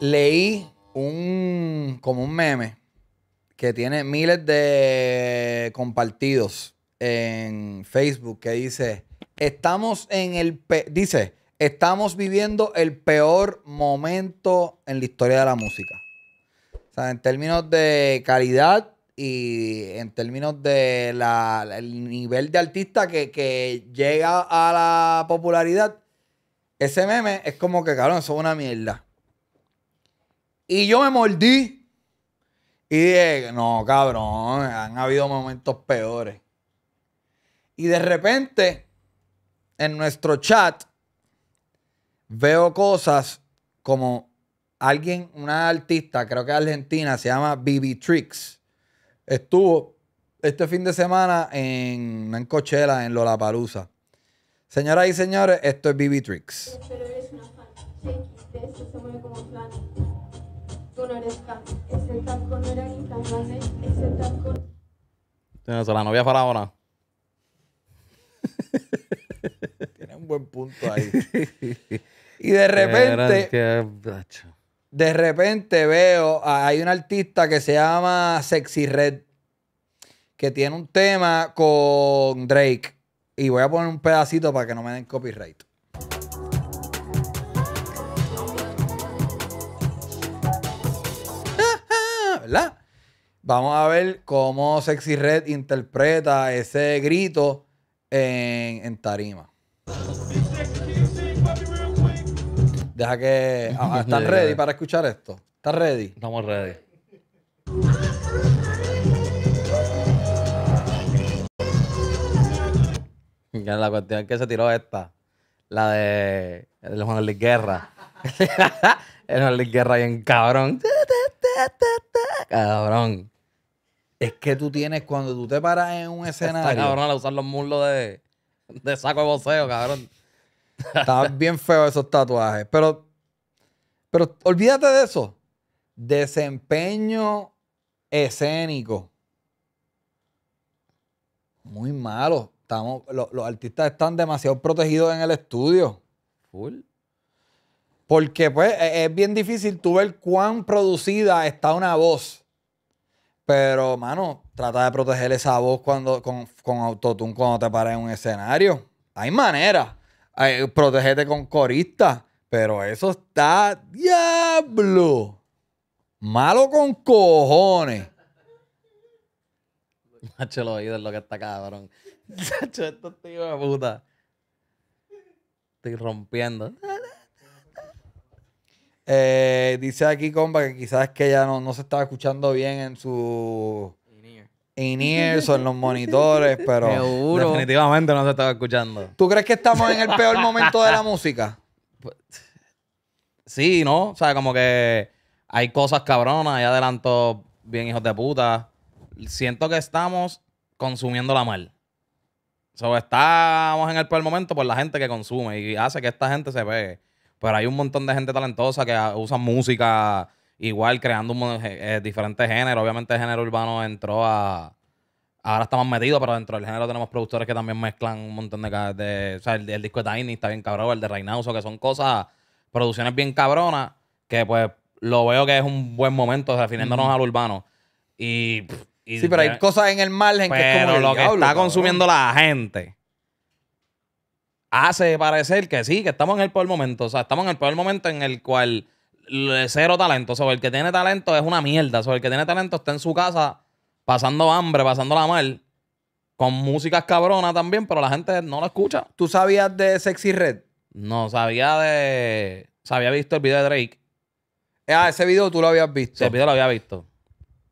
leí un como un meme que tiene miles de compartidos en Facebook que dice, "Estamos en el dice, estamos viviendo el peor momento en la historia de la música." O sea, en términos de calidad y en términos de el nivel de artista que, que llega a la popularidad, ese meme es como que, cabrón, eso es una mierda. Y yo me mordí. Y dije, no, cabrón, han habido momentos peores. Y de repente, en nuestro chat, veo cosas como alguien, una artista, creo que argentina, se llama Bibi Tricks. Estuvo este fin de semana en, en en Lollapalooza. Señoras y señores, esto es Bibi Tricks la novia faraona. Tiene un buen punto ahí. y de repente. De repente veo. Hay un artista que se llama Sexy Red. Que tiene un tema con Drake. Y voy a poner un pedacito para que no me den copyright. Vamos a ver cómo Sexy Red interpreta ese grito en, tarima. Deja que... Ah, ready para escuchar esto? ¿Estás ready? Estamos ready. La cuestión es que se tiró esta. La de el Juan Luis Guerra. el Juan Luis Guerra bien cabrón. Cabrón. Es que tú tienes, cuando tú te paras en un escenario. Está cabrón A usar los muslos de, saco de boceo cabrón. Estaban bien feos esos tatuajes. Pero, pero olvídate de eso. Desempeño escénico. Muy malo. Estamos, los artistas están demasiado protegidos en el estudio. Full. Porque pues e, es bien difícil tú ver cuán producida está una voz. Pero, mano, trata de proteger esa voz cuando, con, con autotune cuando te pares en un escenario. Hay manera. Protégete con corista. Pero eso está diablo. Malo con cojones. Macho, lo oído es lo que está cabrón. Macho, tío de puta. Estoy rompiendo. Eh, dice aquí, compa, que quizás que ya no, se estaba escuchando bien en su in-ears o en los monitores, pero definitivamente no se estaba escuchando. ¿Tú crees que estamos en el peor momento de la música? Sí, ¿no? O sea, como que hay cosas cabronas, y adelanto bien hijos de puta. Siento que estamos consumiendo la mal. O estamos en el peor momento por la gente que consume y hace que esta gente se pegue pero hay un montón de gente talentosa que usa música igual, creando un, eh, eh, diferentes géneros. Obviamente el género urbano entró a... Ahora está más pero dentro del género tenemos productores que también mezclan un montón de... o sea, el, disco de Tiny está bien cabrón, el de Reinauso, que son cosas, producciones bien cabronas, que pues lo veo que es un buen momento, definiéndonos al urbano. Y... sí, pero hay cosas en el margen que es como... que está consumiendo la gente hace parecer que sí, que estamos en el peor momento. O sea, estamos en el peor momento en el cual cero talento. Sobre el que tiene talento es una mierda. Sobre el que tiene talento está en su casa pasando hambre, pasando la mal. Con músicas cabronas también, pero la gente no lo escucha. ¿Tú sabías de Sexy Red? No, sabía de. Se había visto el video de Drake. Ah, ese video tú lo habías visto. Ese video lo había visto.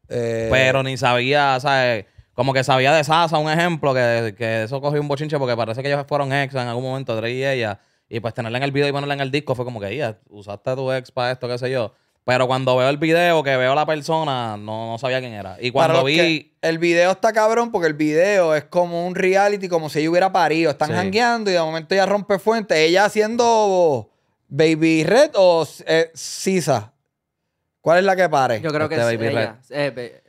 Eh, pero ni sabía, ¿sabes? Como que sabía de Sasa, un ejemplo, que, que eso cogió un bochinche porque parece que ellos fueron ex en algún momento, tres y ella. Y pues tenerla en el video y ponerla en el disco fue como que, ella usaste tu ex para esto, qué sé yo. Pero cuando veo el video, que veo a la persona, no, sabía quién era. Y cuando vi. El video está cabrón porque el video es como un reality, como si ella hubiera parido. Están jangueando y de momento ya rompe fuente. Ella haciendo Baby Red o eh, Sisa. ¿Cuál es la que pare? Yo creo este que es baby Red. Eh,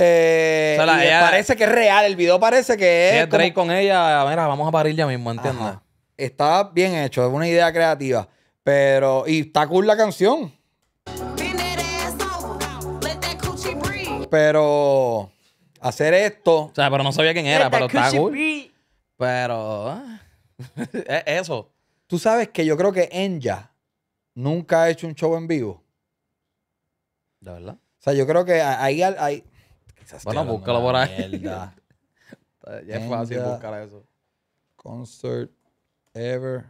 eh, parece que es real. El video parece que es. con ella, vamos a parir ya mismo, ¿entiendes? Está bien hecho, es una idea creativa. Pero. Y está cool la canción. Pero. Hacer esto. O sea, pero no sabía quién era, pero está cool. Pero. eso. Tú sabes que yo creo que Enya nunca ha hecho un show en vivo. De verdad. O sea, yo creo que ahí, hay. ahí- Quizás bueno, búscalo por ahí. ya es fácil buscar eso. Concert ever.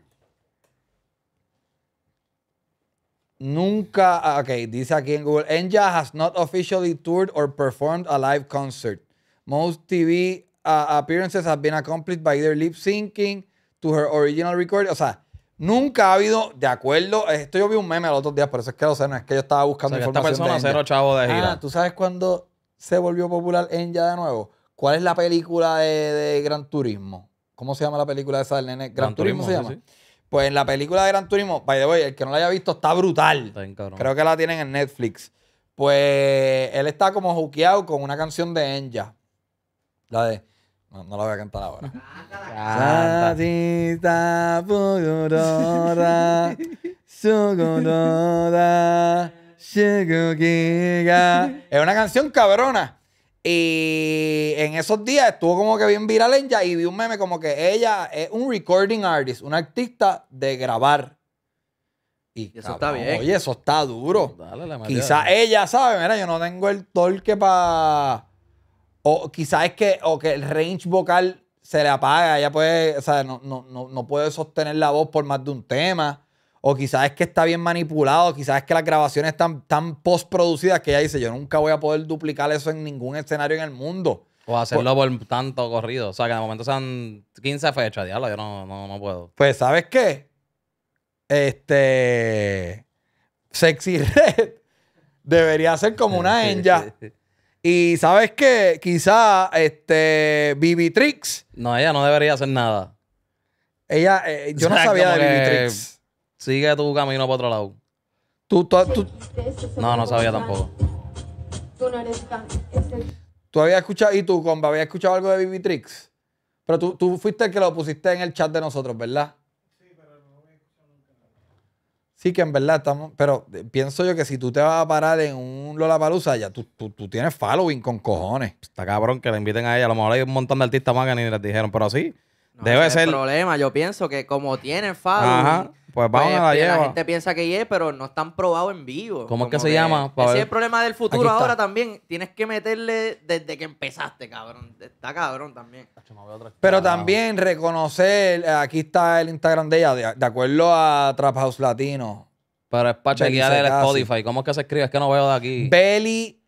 Nunca, ah, ok, dice aquí en Google, Enya has not officially toured or performed a live concert. Most TV ah, appearances have been accomplished by either lip syncing to her original recording. O sea, nunca ha habido, de acuerdo, esto yo vi un meme el otro día. por eso es que lo sé, no es que yo estaba buscando o sea, Esta persona cero chavo de gira. Ah, tú sabes cuando se volvió popular en de nuevo? ¿Cuál es la película de, Gran Turismo? ¿Cómo se llama la película de esa del nene? Gran, Turismo, se llama. Pues en la película de Gran Turismo, by the way, el que no la haya visto está brutal. Creo que la tienen en Netflix. Pues él está como juqueado con una canción de Enya. La de. No, la voy a cantar ahora. Es una canción cabrona. Y en esos días estuvo como que bien viral en ella y vi un meme como que ella es un recording artist, un artista de grabar. Y, eso está bien. Oye, eso está duro. quizá ella sabe, mira, yo no tengo el torque para. O quizás es que, o que el range vocal se le apaga, ella puede, o sea, no puede sostener la voz por más de un tema. O quizás es que está bien manipulado, quizás es que las grabaciones están tan postproducidas que ella dice, yo nunca voy a poder duplicar eso en ningún escenario en el mundo. O hacerlo pues por, tanto corrido. O sea, que de momento sean 15 fechas, diablo, yo no, no, puedo. Pues, ¿sabes qué? Este... Sexy Red debería ser como una Enya. Y sabes que quizá este Vivitrix. No, ella no debería hacer nada. Ella, eh, yo no sabía de Vivitrix sigue tu camino para otro lado. Tú, tú, No, no sabía tampoco. Tú eres tan... Este tú habías escuchado, y tú, compa, habías escuchado algo de Trix? Pero tú, fuiste el que lo pusiste en el chat de nosotros, ¿verdad? Sí, pero Sí lo escuchado que en verdad estamos. Pero eh, pienso yo que si tú te vas a parar en un Lollapalooza, ya tú, tú, tienes following con cojones. Está cabrón que la inviten a ella. A lo mejor hay un montón de artistas más que ni les dijeron, pero sí. No, debe ser. el problema. Yo pienso que como tiene following, pues vamos pues, a este, la La gente piensa que es, pero no están probados en vivo. ¿Cómo es que, se llama? Ese es el problema del futuro ahora también. Tienes que meterle desde que empezaste, cabrón. Está cabrón también. Pero también reconocer, aquí está el Instagram de ella, de, acuerdo a Trap House Latino. Pero es para chequear el Spotify. ¿Cómo es que se escribe? Es que no veo de aquí. Belly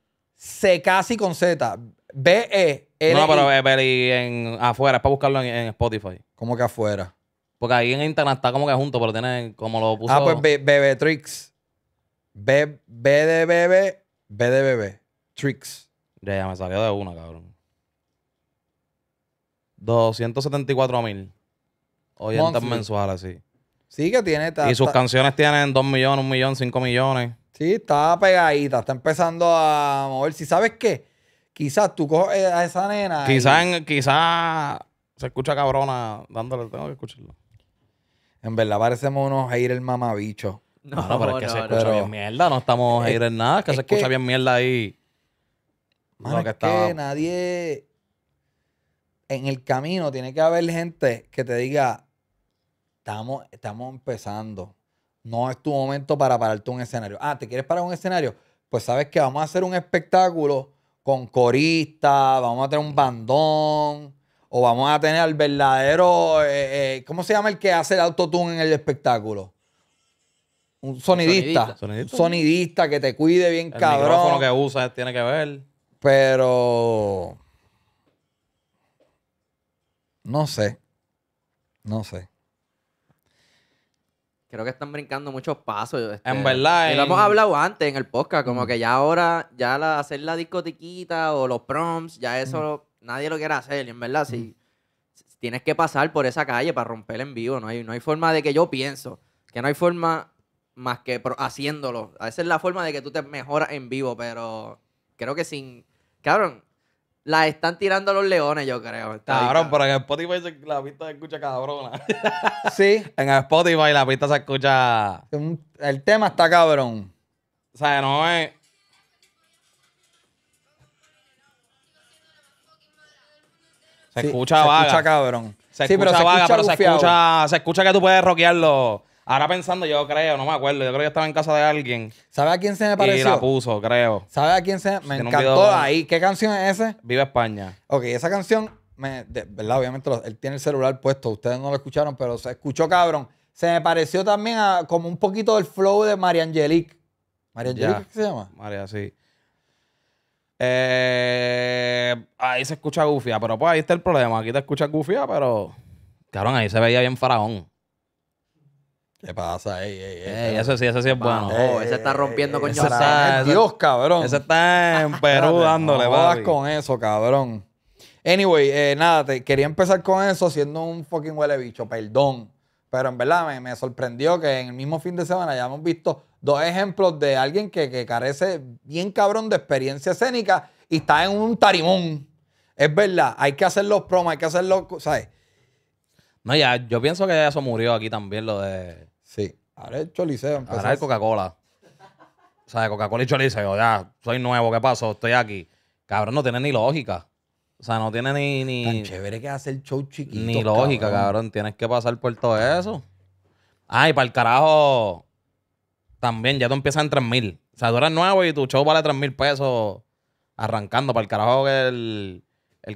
casi con Z. B-E. l No, pero Belly afuera. Es para buscarlo en Spotify. ¿Cómo que afuera? Porque ahí en internet está como que junto, pero tiene como lo puso. Ah, pues Bebetrix. B, B de bebé, B de bebé. Tricks. Ya, ya me salió de una, cabrón. 274 mil oyentes Monthly. mensuales, sí. Sí, que tiene. y sus canciones tienen 2 millones, 1 millón, 5 millones. Sí, está pegadita, está empezando a moverse. si sabes qué? Quizás tú coges a esa nena. Quizás se escucha cabrona dándole, tengo que escucharlo. En verdad parecemos unos haters mamabichos. No, no, pero es que se escucha bien mierda. No estamos ir haters nada, que se escucha bien mierda ahí. es nadie... En el camino tiene que haber gente que te diga, estamos, estamos empezando. No es tu momento para pararte un escenario. Ah, ¿te quieres parar un escenario? Pues sabes que vamos a hacer un espectáculo con coristas, vamos a tener un bandón o vamos a tener al verdadero, eh, eh, ¿cómo se llama el que hace el autotune en el espectáculo? Un sonidista. Sonidista, sonidista que te cuide bien, cabrón. El micrófono que usas tiene que ver. Pero... No sé. No sé. Creo que están brincando muchos pasos. Este. en verdad. Y lo hemos hablado antes en el podcast, como mm. que ya ahora, ya la, hacer la discotiquita o los proms, ya eso mm nadie lo quiere hacer, en verdad, mm. si, tienes que pasar por esa calle para romper en vivo, no hay, no hay forma de que yo pienso, que no hay forma más que haciéndolo. Esa es la forma de que tú te mejoras en vivo, pero creo que sin... Cabrón, la están tirando los leones, yo creo. Cabrón, pero en Spotify la pista se escucha cabrona. Sí. en Spotify la pista se escucha... El tema está cabrón. O sea, no es... Se escucha vaga. Se escucha cabrón. Se escucha vaga, pero se escucha, se escucha que tú puedes rockearlo. Ahora pensando, yo creo, no me acuerdo, yo creo que estaba en casa de alguien. ¿Sabe a quién se me pareció? Y la puso, creo. ¿Sabe a quién se me encantó ahí? ¿Qué canción es ese? Viva España. Ok, esa canción, ¿verdad? Obviamente él tiene el celular puesto, ustedes no lo escucharon, pero se escuchó cabrón. Se me pareció también como un poquito del flow de María Angelique. ¿María se llama? María, sí. Eh, ahí se escucha gufia, ah, pero pues ahí está el problema. Aquí te escucha gufia, ah, pero. Cabrón, ahí se veía bien faraón. ¿Qué pasa? ahí? eso sí, eso sí es bueno. ese está rompiendo con está, ese, Dios, cabrón. Ese está en Perú dándole. No vas con eso, cabrón. Anyway, eh, nada, te, quería empezar con eso siendo un fucking huele bicho, perdón. Pero en verdad me sorprendió que en el mismo fin de semana ya hemos visto dos ejemplos de alguien que, carece bien cabrón de experiencia escénica y está en un tarimón. Es verdad, hay que hacer los promos, hay que hacer los. ¿Sabes? No, ya, yo pienso que eso murió aquí también, lo de. Sí. Ahora el Choliseo. Ahora es Coca-Cola. O sea, Coca-Cola y Choliseo, ya, soy nuevo, ¿qué pasó? Estoy aquí. Cabrón, no tiene ni lógica. O sea, no tiene ni. ni Tan chévere que hacer show chiquito. Ni lógica, cabrón. Tienes que pasar por todo eso. Ay, para el carajo también ya tú empiezas en 3.000. mil. O sea, tú eres nuevo y tu show vale 3.000 mil pesos arrancando para el carajo que el,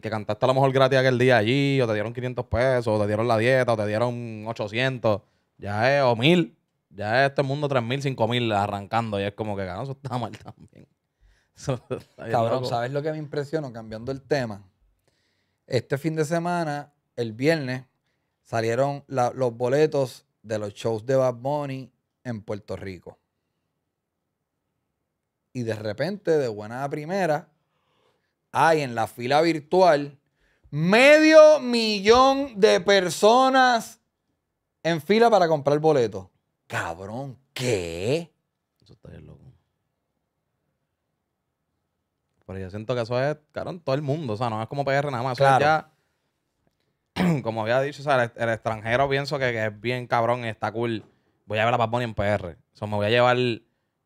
que cantaste a lo mejor gratis aquel día allí, o te dieron 500 pesos, o te dieron la dieta, o te dieron 800, ya es, o mil Ya es este mundo 3 mil, mil arrancando. Y es como que, ganó eso está mal también. Cabrón, ¿sabes lo que me impresionó? Cambiando el tema. Este fin de semana, el viernes, salieron los boletos de los shows de Bad Bunny en Puerto Rico. Y de repente, de buena primera, hay en la fila virtual medio millón de personas en fila para comprar boletos. Cabrón, ¿qué? Eso está bien loco. Pero yo siento que eso es, cabrón, todo el mundo. O sea, no es como PR nada más. O sea, ya, como había dicho, o sea, el, extranjero pienso que, que, es bien cabrón y está cool voy a ver a Bad en PR. O sea, me voy a llevar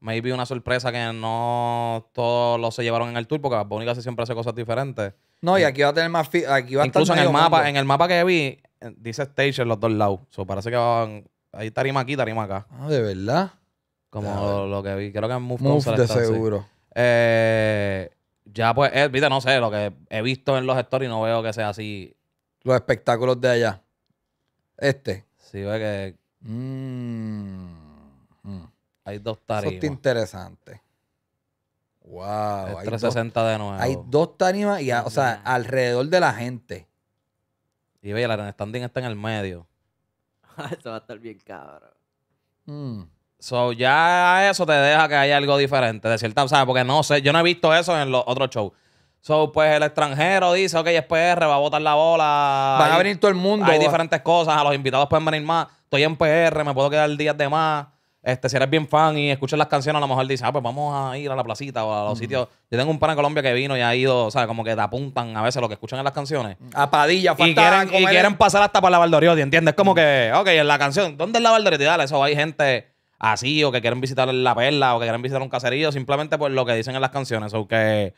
maybe una sorpresa que no todos los se llevaron en el tour, porque Bad casi siempre hace cosas diferentes. No, y aquí va a tener más... Aquí va a Incluso en el mapa, en el mapa que vi, eh, dice stage en los dos lados. sea, parece que van... Ahí tarima aquí, tarima acá. Ah, ¿de verdad? Como lo, que vi. Creo que en Move, Move de seguro. Eh, ya pues, eh, viste, no sé, lo que he visto en los stories no veo que sea así. Los espectáculos de allá. Este. Sí, ve que Mm, mm. Hay dos tarimas. Eso interesante. Wow. 360 dos, de nuevo. Hay dos tarimas y, o sea, alrededor de la gente. Y vea la standing está en el medio. eso va a estar bien cabrón. Mm. So, ya eso te deja que haya algo diferente, de cierta, ¿sabes? Porque no sé, yo no he visto eso en los otros shows. So, pues el extranjero dice, ok, es va a botar la bola. Van a venir todo el mundo. Hay diferentes cosas, a los invitados pueden venir más estoy en PR, me puedo quedar días de más. Este, si eres bien fan y escuchas las canciones, a lo mejor dices, ah, pues vamos a ir a la placita o a los sitios. Yo tengo un pan en Colombia que vino y ha ido, o sea, como que te apuntan a veces lo que escuchan en las canciones. A Padilla, y quieren, y quieren pasar hasta para la Valdoriotti, ¿entiendes? Como que, ok, en la canción, ¿dónde es la Valdoriotti? Dale, eso hay gente así o que quieren visitar la perla o que quieren visitar un caserío simplemente por lo que dicen en las canciones o que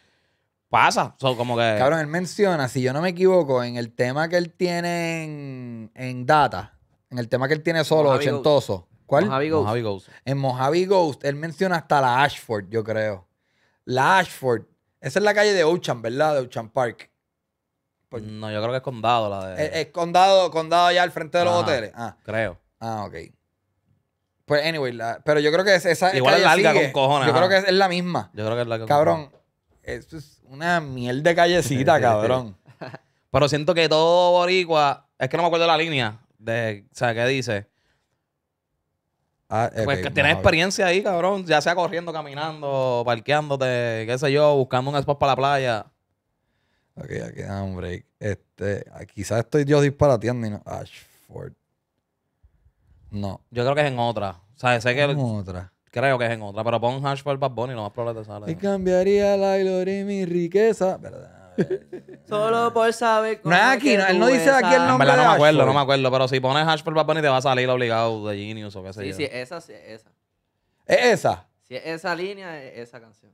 pasa. o como que... Cabrón, él menciona, si yo no me equivoco, en el tema que él tiene en Data, en el tema que él tiene solo, ochentoso. ¿Cuál? Mojave Ghost. En Mojave Ghost, él menciona hasta la Ashford, yo creo. La Ashford. Esa es la calle de Ocean, ¿verdad? De Ocean Park. Pues, no, yo creo que es condado la de. Es, condado, condado allá al frente de los hoteles. Ah. Creo. Ah, ok. Pues, anyway, pero yo creo que es, esa. Igual es larga con cojones. Yo creo que es, la misma. Yo creo que es larga Cabrón, esto es una miel de callecita, cabrón. pero siento que todo Boricua. Es que no me acuerdo la línea. De, o sea, ¿qué dice? Ah, pues que tienes experiencia ahí, cabrón. Ya sea corriendo, caminando, parqueándote, qué sé yo, buscando un spot para la playa. Ok, aquí da un break. Este, quizás estoy yo disparateando y no. Ashford. Ah, no. Yo creo que es en otra. O sea, sé que. En otra. Creo que es en otra, pero pon Ashford Bad Bunny, no más probable te sale. Y cambiaría la gloria y mi riqueza. ¿Verdad? Solo por saber cómo No es aquí, él no dice aquí el nombre. no me acuerdo, no me acuerdo, pero si pones hash por Bad Bunny te va a salir obligado de Genius o qué sé yo. sí, esa, sí, esa. ¿Es esa? Si es esa línea, es esa canción.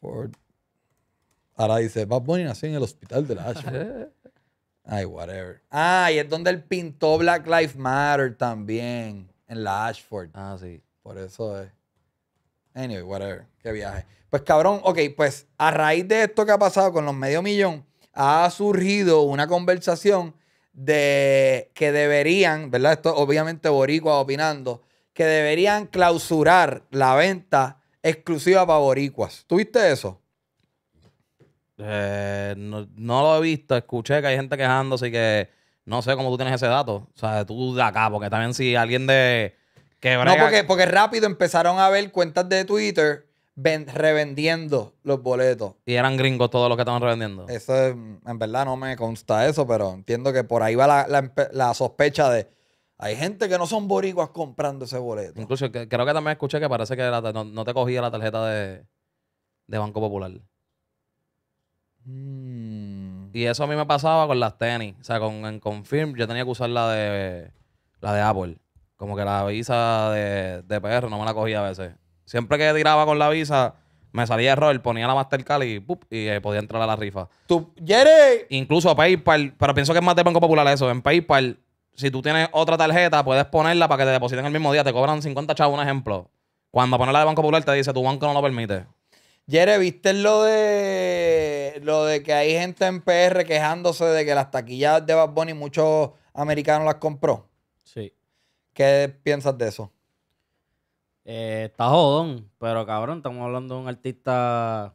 Ford. Ahora dice, Bad Bunny nació en el hospital de la Ashford. Ay, whatever. Ah, y es donde él pintó Black Lives Matter también, en la Ashford. Ah, sí. Por eso es. Anyway, whatever. Qué viaje. Pues cabrón, ok, pues a raíz de esto que ha pasado con los medio millón, ha surgido una conversación de que deberían, ¿verdad? Esto obviamente boricua opinando, que deberían clausurar la venta exclusiva para boricuas. ¿Tuviste eso? Eh, no, no, lo he visto, escuché que hay gente quejándose y que no sé cómo tú tienes ese dato. O sea, tú de acá, porque también si alguien de no, porque, porque rápido empezaron a ver cuentas de Twitter revendiendo los boletos. Y eran gringos todos los que estaban revendiendo. Eso en verdad no me consta eso, pero entiendo que por ahí va la, sospecha de hay gente que no son boricuas comprando ese boleto. Incluso creo que también escuché que parece que no, te cogía la tarjeta de, Banco Popular. Mm. Y eso a mí me pasaba con las tenis. O sea, con en Confirm yo tenía que usar la de, la de Apple. Como que la visa de, de PR no me la cogía a veces. Siempre que tiraba con la visa, me salía error, ponía la Mastercard y, eh, podía entrar a la rifa. Tú, Jerry. Incluso PayPal, pero pienso que es más de Banco Popular eso. En PayPal, si tú tienes otra tarjeta, puedes ponerla para que te depositen el mismo día. Te cobran 50 chavos, un ejemplo. Cuando pones la de Banco Popular, te dice tu banco no lo permite. Yere, ¿viste lo de lo de que hay gente en PR quejándose de que las taquillas de Bad Bunny muchos americanos las compró? ¿Qué piensas de eso? Eh, está jodón, pero cabrón, estamos hablando de un artista.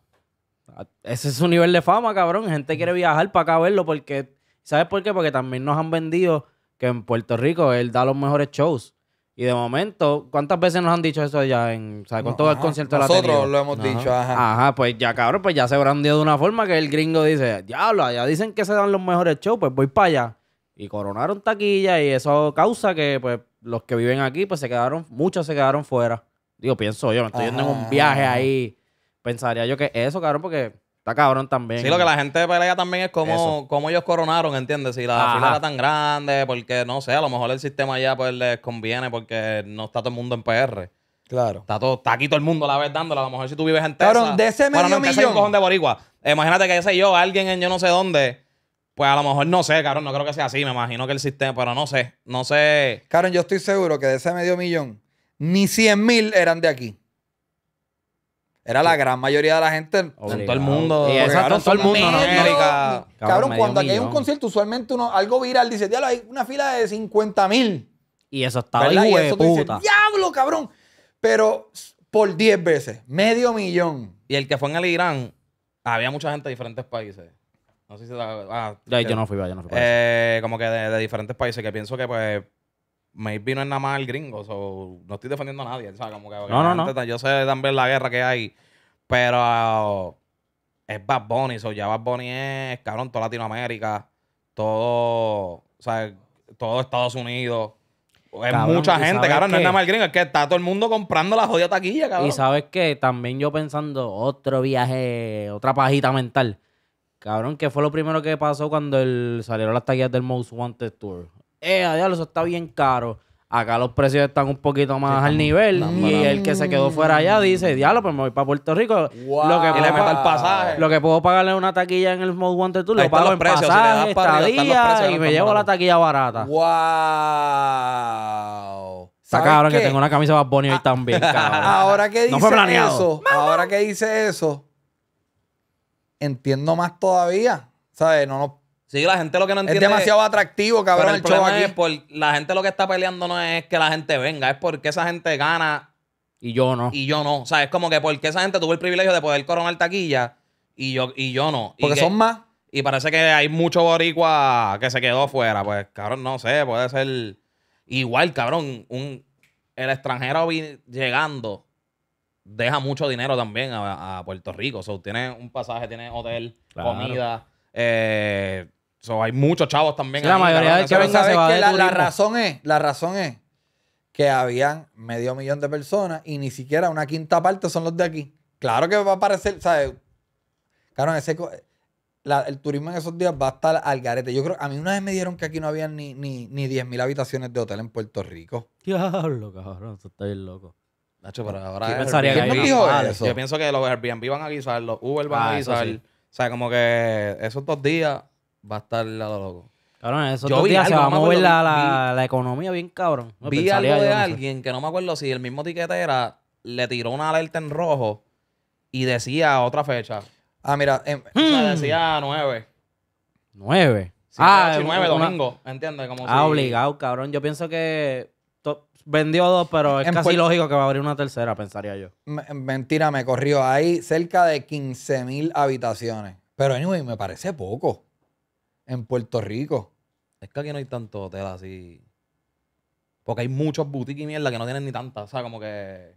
Ese es su nivel de fama, cabrón. Gente quiere viajar para acá a verlo porque. ¿Sabes por qué? Porque también nos han vendido que en Puerto Rico él da los mejores shows. Y de momento, ¿cuántas veces nos han dicho eso ya? En, ¿Sabes cuánto va el concierto Nosotros la Nosotros lo hemos dicho, ajá. Ajá, pues ya cabrón, pues ya se brandió de una forma que el gringo dice, ya diablo, ya dicen que se dan los mejores shows, pues voy para allá. Y coronaron taquilla y eso causa que pues los que viven aquí, pues se quedaron, muchos se quedaron fuera. Digo, pienso yo, me estoy yendo en un viaje ahí. Pensaría yo que eso, cabrón, porque está cabrón también. Sí, lo que la gente pelea también es cómo, cómo ellos coronaron, ¿entiendes? Si la fila era tan grande, porque no sé, a lo mejor el sistema ya pues les conviene porque no está todo el mundo en PR. Claro. Está, todo, está aquí todo el mundo la vez dándola. A lo mejor si tú vives en Texas. Pero de ese cojón de boricua. imagínate que, ese yo, alguien en yo no sé dónde pues a lo mejor no sé, cabrón, no creo que sea así, me imagino que el sistema, pero no sé, no sé. Cabrón, yo estoy seguro que de ese medio millón, ni 100 mil eran de aquí. Era la gran mayoría de la gente. En todo el mundo. todo el mundo. Cabrón, cuando aquí hay un concierto, usualmente uno, algo viral dice, diablo, hay una fila de 50 mil. Y eso estaba ahí, puta. diablo, cabrón. Pero por 10 veces, medio millón. Y el que fue en el Irán, había mucha gente de diferentes países. No sé si ah, yo, no fui, no eh, como que de, diferentes países que pienso que pues me vino en nada más el gringo, no estoy defendiendo a nadie, no, no, no. Yo sé también la guerra que hay, pero es Bad Bunny, so, ya Bad Bunny es, cabrón, toda Latinoamérica, todo, o sea, todo Estados Unidos. Es mucha gente, cabrón, no es nada más el gringo, es que está todo el mundo comprando la jodida taquilla, cabrón. Y sabes que también yo pensando otro viaje, otra pajita mental Cabrón, ¿qué fue lo primero que pasó cuando salieron las taquillas del Most Wanted Tour? Eh, diablo, eso está bien caro. Acá los precios están un poquito más al nivel. y el que se quedó fuera allá dice, diablo, pues me voy para Puerto Rico. Lo que puedo, y le meto el pasaje. Lo que puedo pagarle una taquilla en el Most Wanted Tour, pago precios, pasaje, y me llevo la taquilla barata. ¡Wow! cabrón que tengo una camisa más bonita ah. también, Ahora que dice fue eso, ahora que dice eso, entiendo más todavía. ¿Sabes? No, no, Sí, la gente lo que no entiende. Es demasiado atractivo, cabrón, el, show aquí. por, la gente lo que está peleando no es que la gente venga, es porque esa gente gana. Y yo no. Y yo no. O sea, es como que porque esa gente tuvo el privilegio de poder coronar taquilla y yo, y yo no. Porque son más. Y parece que hay mucho boricua que se quedó fuera. Pues, cabrón, no sé, puede ser. Igual, cabrón, un, el extranjero llegando deja mucho dinero también a, Puerto Rico. O tiene un pasaje, tiene hotel, comida. Eh, hay muchos chavos también. la mayoría que la, razón es, la razón es que habían medio millón de personas y ni siquiera una quinta parte son los de aquí. Claro que va a aparecer, ¿sabes? Claro, ese, el turismo en esos días va a estar al garete. Yo creo, a mí una vez me dieron que aquí no había ni, ni, ni 10.000 habitaciones de hotel en Puerto Rico. Diablo, cabrón, Tú bien loco. Nacho, pero ahora. Yo pienso que los Airbnb van a guisar, los Uber van a ah, guisar. O sea, como que esos dos días va a estar lado loco. Cabrón, esos dos días se va a mover la, la, economía bien cabrón. vi algo de alguien que no me acuerdo si el mismo tiquetera le tiró una alerta en rojo y decía otra fecha. Ah, mira, em, hmm. decía nueve. ¿Nueve? ah, nueve domingo, ¿entiendes? ah, obligado, cabrón. Yo pienso que vendió dos, pero es casi lógico que va a abrir una tercera, pensaría yo. Eh, mentira, me corrió. Hay cerca de 15.000 habitaciones. Pero anyway, me parece poco. En Puerto Rico. Es que aquí no hay tantos hoteles así. Porque hay muchos boutiques y mierda que no tienen ni tantas. O sea, como que.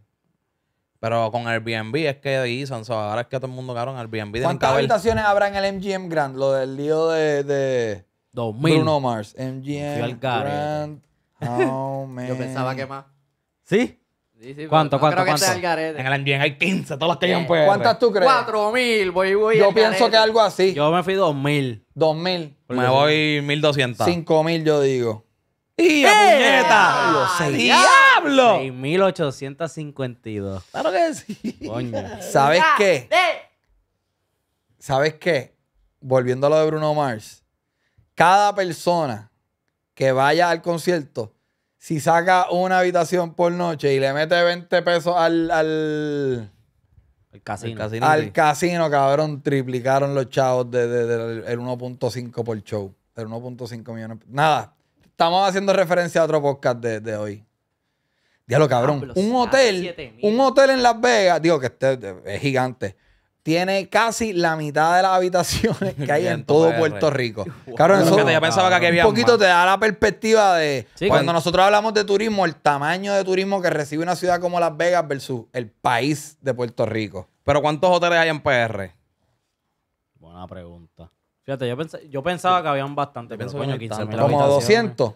Pero con Airbnb es que ahí, sea, ahora es que todo el mundo en Airbnb. ¿Cuántas habitaciones habrá en el MGM Grand? Lo del lío de, de 2000. Bruno Mars. MGM Grand. Oh, Yo pensaba que más. ¿Sí? Sí, sí, ¿Cuánto, cuánto, creo En el ambiente hay 15, todos los que eh, ¿Cuántas tú crees? 4000, voy, voy. Yo pienso que algo así. Yo me fui 2000. 2000. Me voy 1200. 5000 yo digo. ¡Y ¡Eh! puñeta! Ah, ¡Diablo! 6852. Claro que Coño. ¿Sabes qué? ¿Sabes qué? Volviendo a lo de Bruno Mars. Cada persona que vaya al concierto, si saca una habitación por noche y le mete 20 pesos al, al, casino. cabrón, triplicaron los chavos del de, 1.5 por show. El 1.5 millones. Nada, estamos haciendo referencia a otro podcast de, hoy. Diablo, cabrón. un hotel, ah, un hotel en Las Vegas, digo que este es gigante tiene casi la mitad de las habitaciones que hay en todo Puerto Rico. Claro, pensaba que había un poquito te da la perspectiva de cuando nosotros hablamos de turismo, el tamaño de turismo que recibe una ciudad como Las Vegas versus el país de Puerto Rico. Pero ¿cuántos hoteles hay en PR? Buena pregunta. Fíjate, yo, pensaba que habían bastante. Pero coño, 15, como 200.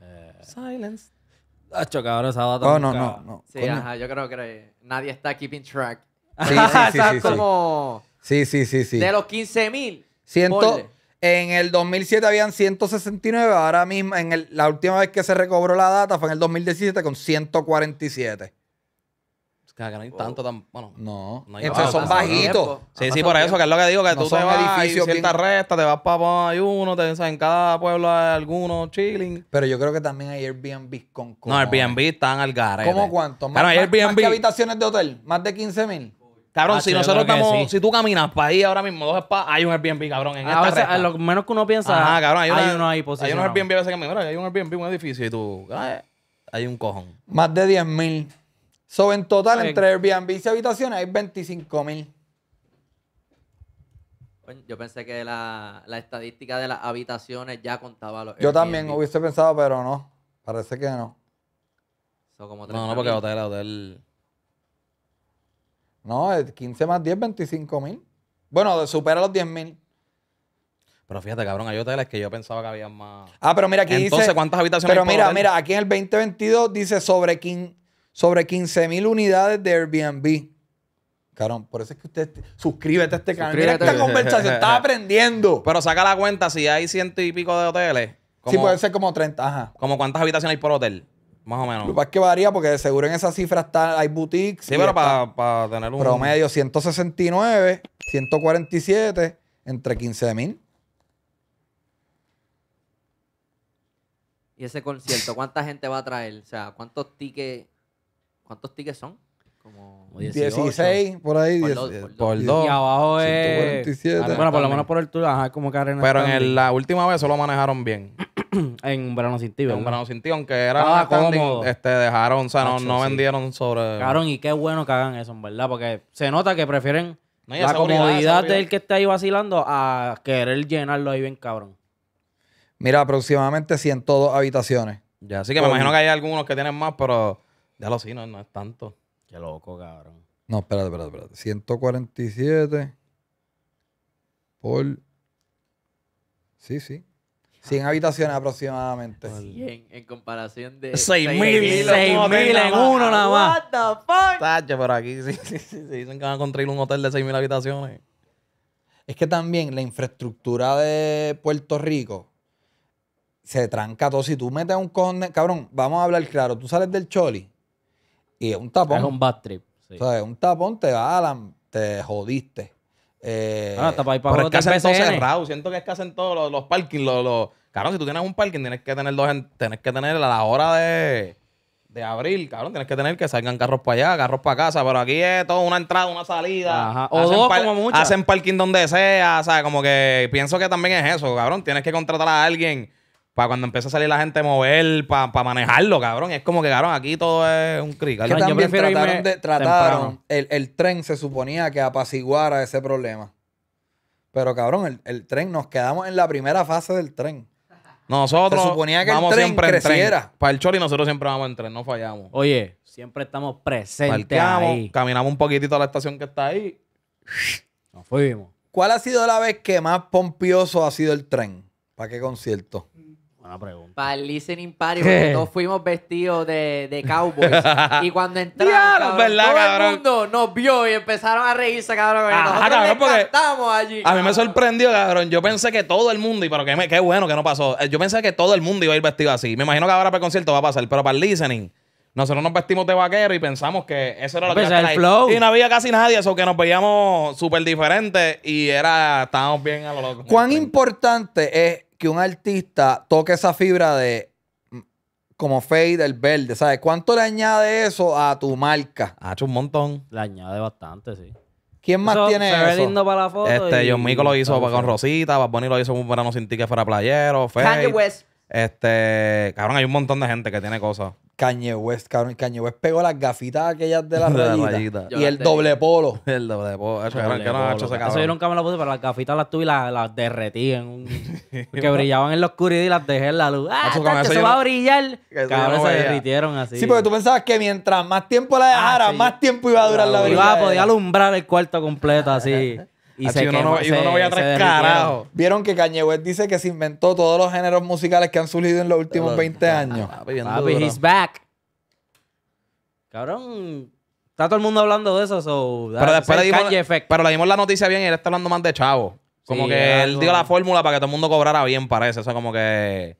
Eh, Silence. Hacho, cabrón, esa data. Oh, no, no, no. Sí, ajá, yo creo que eh, nadie está keeping track. Sí, sí, sí. sí, como... De los 15.000. mil. En el 2007 habían 169, ahora mismo, en la última vez que se recobró la data fue en el 2017 con 147 que no oh. hay tanto tan. Bueno, no. no hay Entonces son bajitos. Ah, sí, sí, por eso, que es lo que digo, que tú te un vas edificios está cierta resta, te vas para uno. te en cada pueblo hay algunos chilling. Pero yo creo que también hay Airbnb con No, Airbnb están al garete. ¿Cómo cuánto? ¿Más, hay habitaciones de hotel? ¿Más de 15 mil? Cabrón, ah, si nosotros estamos, si tú caminas para ahí ahora mismo, dos spas, hay un Airbnb, cabrón, en ah, esta A a lo menos que uno piensa, Ajá, cabrón, hay, uno ahí Hay un Airbnb a veces que me hay un Airbnb, un edificio, y tú, hay un cojón. Más de 10 mil. So, en total, entre Airbnb y habitaciones hay 25 mil. Yo pensé que la, estadística de las habitaciones ya contaba los. Yo también hubiese pensado, pero no. Parece que no. no, no, porque el hotel, hotel. No, el 15 más 10, 25 mil. Bueno, supera los 10 mil. Pero fíjate, cabrón, hay hoteles que yo pensaba que había más. Ah, pero mira, aquí dice. Entonces, ¿cuántas habitaciones Pero mira, mira, aquí en el 2022 dice sobre 15 sobre 15.000 unidades de Airbnb. Carón, por eso es que usted suscríbete a este canal. Mira esta conversación, está aprendiendo. Pero saca la cuenta si hay ciento y pico de hoteles. sí, puede ser como 30, ajá. Como cuántas habitaciones hay por hotel, más o menos. Lo que pasa es que varía porque seguro en esa cifra está, hay boutiques. Sí, pero para, tener un... Promedio 169, 147, entre 15.000. ¿Y ese concierto cuánta gente va a traer? O sea, ¿cuántos tickets ¿Cuántos tickets son? Como 16, por ahí. Por, por, Y abajo es. 147. Bueno, por lo menos por el tour, ajá, como que arena. Pero en la última vez solo manejaron bien. en un verano sin ti, En un verano sin ti, aunque era como este, dejaron, o sea, no, vendieron sobre. Cabrón, y qué bueno que hagan eso, en verdad, porque se nota que prefieren la comodidad del que está ahí vacilando a querer llenarlo ahí bien cabrón. Mira, aproximadamente 102 habitaciones. Ya, así que me imagino que hay algunos que tienen más, pero ya lo sí, no, es tanto. Qué loco, cabrón. No, espérate, espérate, espérate. 147 por. Sí, sí. 100 habitaciones aproximadamente. 100 en comparación de. 6.000, 6.000 en uno nada más. What the fuck? Tacho, por aquí sí, sí, se dicen que van a construir un hotel de 6.000 habitaciones. Es que también la infraestructura de Puerto Rico se tranca todo. Si tú metes un cojón, cabrón, vamos a hablar claro. Tú sales del Choli y es un tapón. Es un bad trip. O sea, un tapón te va te jodiste. Eh, para pero es que hacen todo cerrado. Siento que es que hacen todos los, los parkings. Los, si tú tienes un parking, tienes que tener dos, tienes que tener a la hora de, de abril, cabrón, tienes que tener que salgan carros para allá, carros para casa, pero aquí es todo una entrada, una salida. O hacen dos, Hacen parking donde sea, o sea, como que pienso que también es eso, cabrón, tienes que contratar a alguien para cuando empieza a salir la gente a mover, para manejarlo, cabrón. Es como que, cabrón, aquí todo es un cric. Que también trataron, trataron el, tren se suponía que apaciguara ese problema. Pero, cabrón, el, tren, nos quedamos en la primera fase del tren. Nosotros se suponía que el tren siempre En tren. Para el Choli nosotros siempre vamos en tren, no fallamos. Oye, siempre estamos presentes caminamos un poquitito a la estación que está ahí. Nos fuimos. ¿Cuál ha sido la vez que más pompioso ha sido el tren? ¿Para qué concierto? pregunta. Para el listening party, porque todos fuimos vestidos de, de cowboys. y cuando entramos, todo el mundo nos vio y empezaron a reírse, cabrón. nosotros allí. A mí me sorprendió, cabrón. Yo pensé que todo el mundo, y pero qué, bueno que no pasó. Eh, yo pensé que todo el mundo iba a ir vestido así. Me imagino que ahora para el concierto va a pasar, pero para el listening... Nosotros nos vestimos de vaquero y pensamos que eso era lo pues que Y no había casi nadie, eso que nos veíamos súper diferentes y era, estábamos bien a lo loco. ¿Cuán importante es que un artista toque esa fibra de mm, como fade, del verde, ¿sabes? ¿Cuánto le añade eso a tu marca? Ha hecho un montón. Le añade bastante, sí. ¿Quién más tiene eso? lindo para la foto. Este, John Mico lo hizo con Rosita, para Bunny lo hizo un verano sin ti que fuera playero, Fade. Kanye West. Este, cabrón, hay un montón de gente que tiene cosas. Cañe West, cabrón. Cañe West pegó las gafitas aquellas de las la rayitas. Y el doble polo. El doble polo. Eso, que no yo nunca me lo puse, pero las gafitas las tuve y las, derretí en un... que brillaban en la oscuridad y las dejé en la luz. ¡Ah, eso, va a brillar! cabrón, se derritieron así. Sí, porque tú pensabas que mientras más tiempo la dejara, ah, más tiempo iba a durar la brilla Iba a poder alumbrar el cuarto completo así. Y, ah, uno, no, voy a tres carajo Vieron que Kanye West dice que se inventó todos los géneros musicales que han surgido en los últimos 20 ah, años. he's back. Cabrón, está todo el mundo hablando de eso. pero ah, después le dimos, pero le dimos la noticia bien y él está hablando más de chavo. Como que él dio la fórmula para que todo el mundo cobrara bien, parece. Eso sea, como que...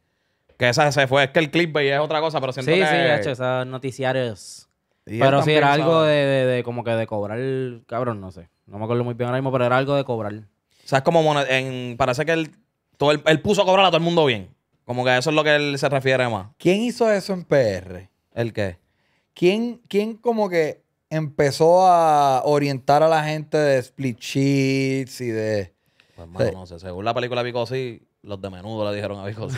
Que esa se fue. Es que el clip es otra cosa, pero siento sí, que... Sí, sí, noticiarios. pero sí, era algo de, de, de, como que de cobrar, cabrón, no sé. No me acuerdo muy bien ahora mismo, pero era algo de cobrar. O sea, es como en, parece que él, todo puso a cobrar a todo el mundo bien. Como que eso es lo que él se refiere más. ¿Quién hizo eso en PR? ¿El qué? ¿Quién, quién como que empezó a orientar a la gente de split sheets y de... Pues, no sé. Según la película Vico, sí. Los de menudo le dijeron a Vico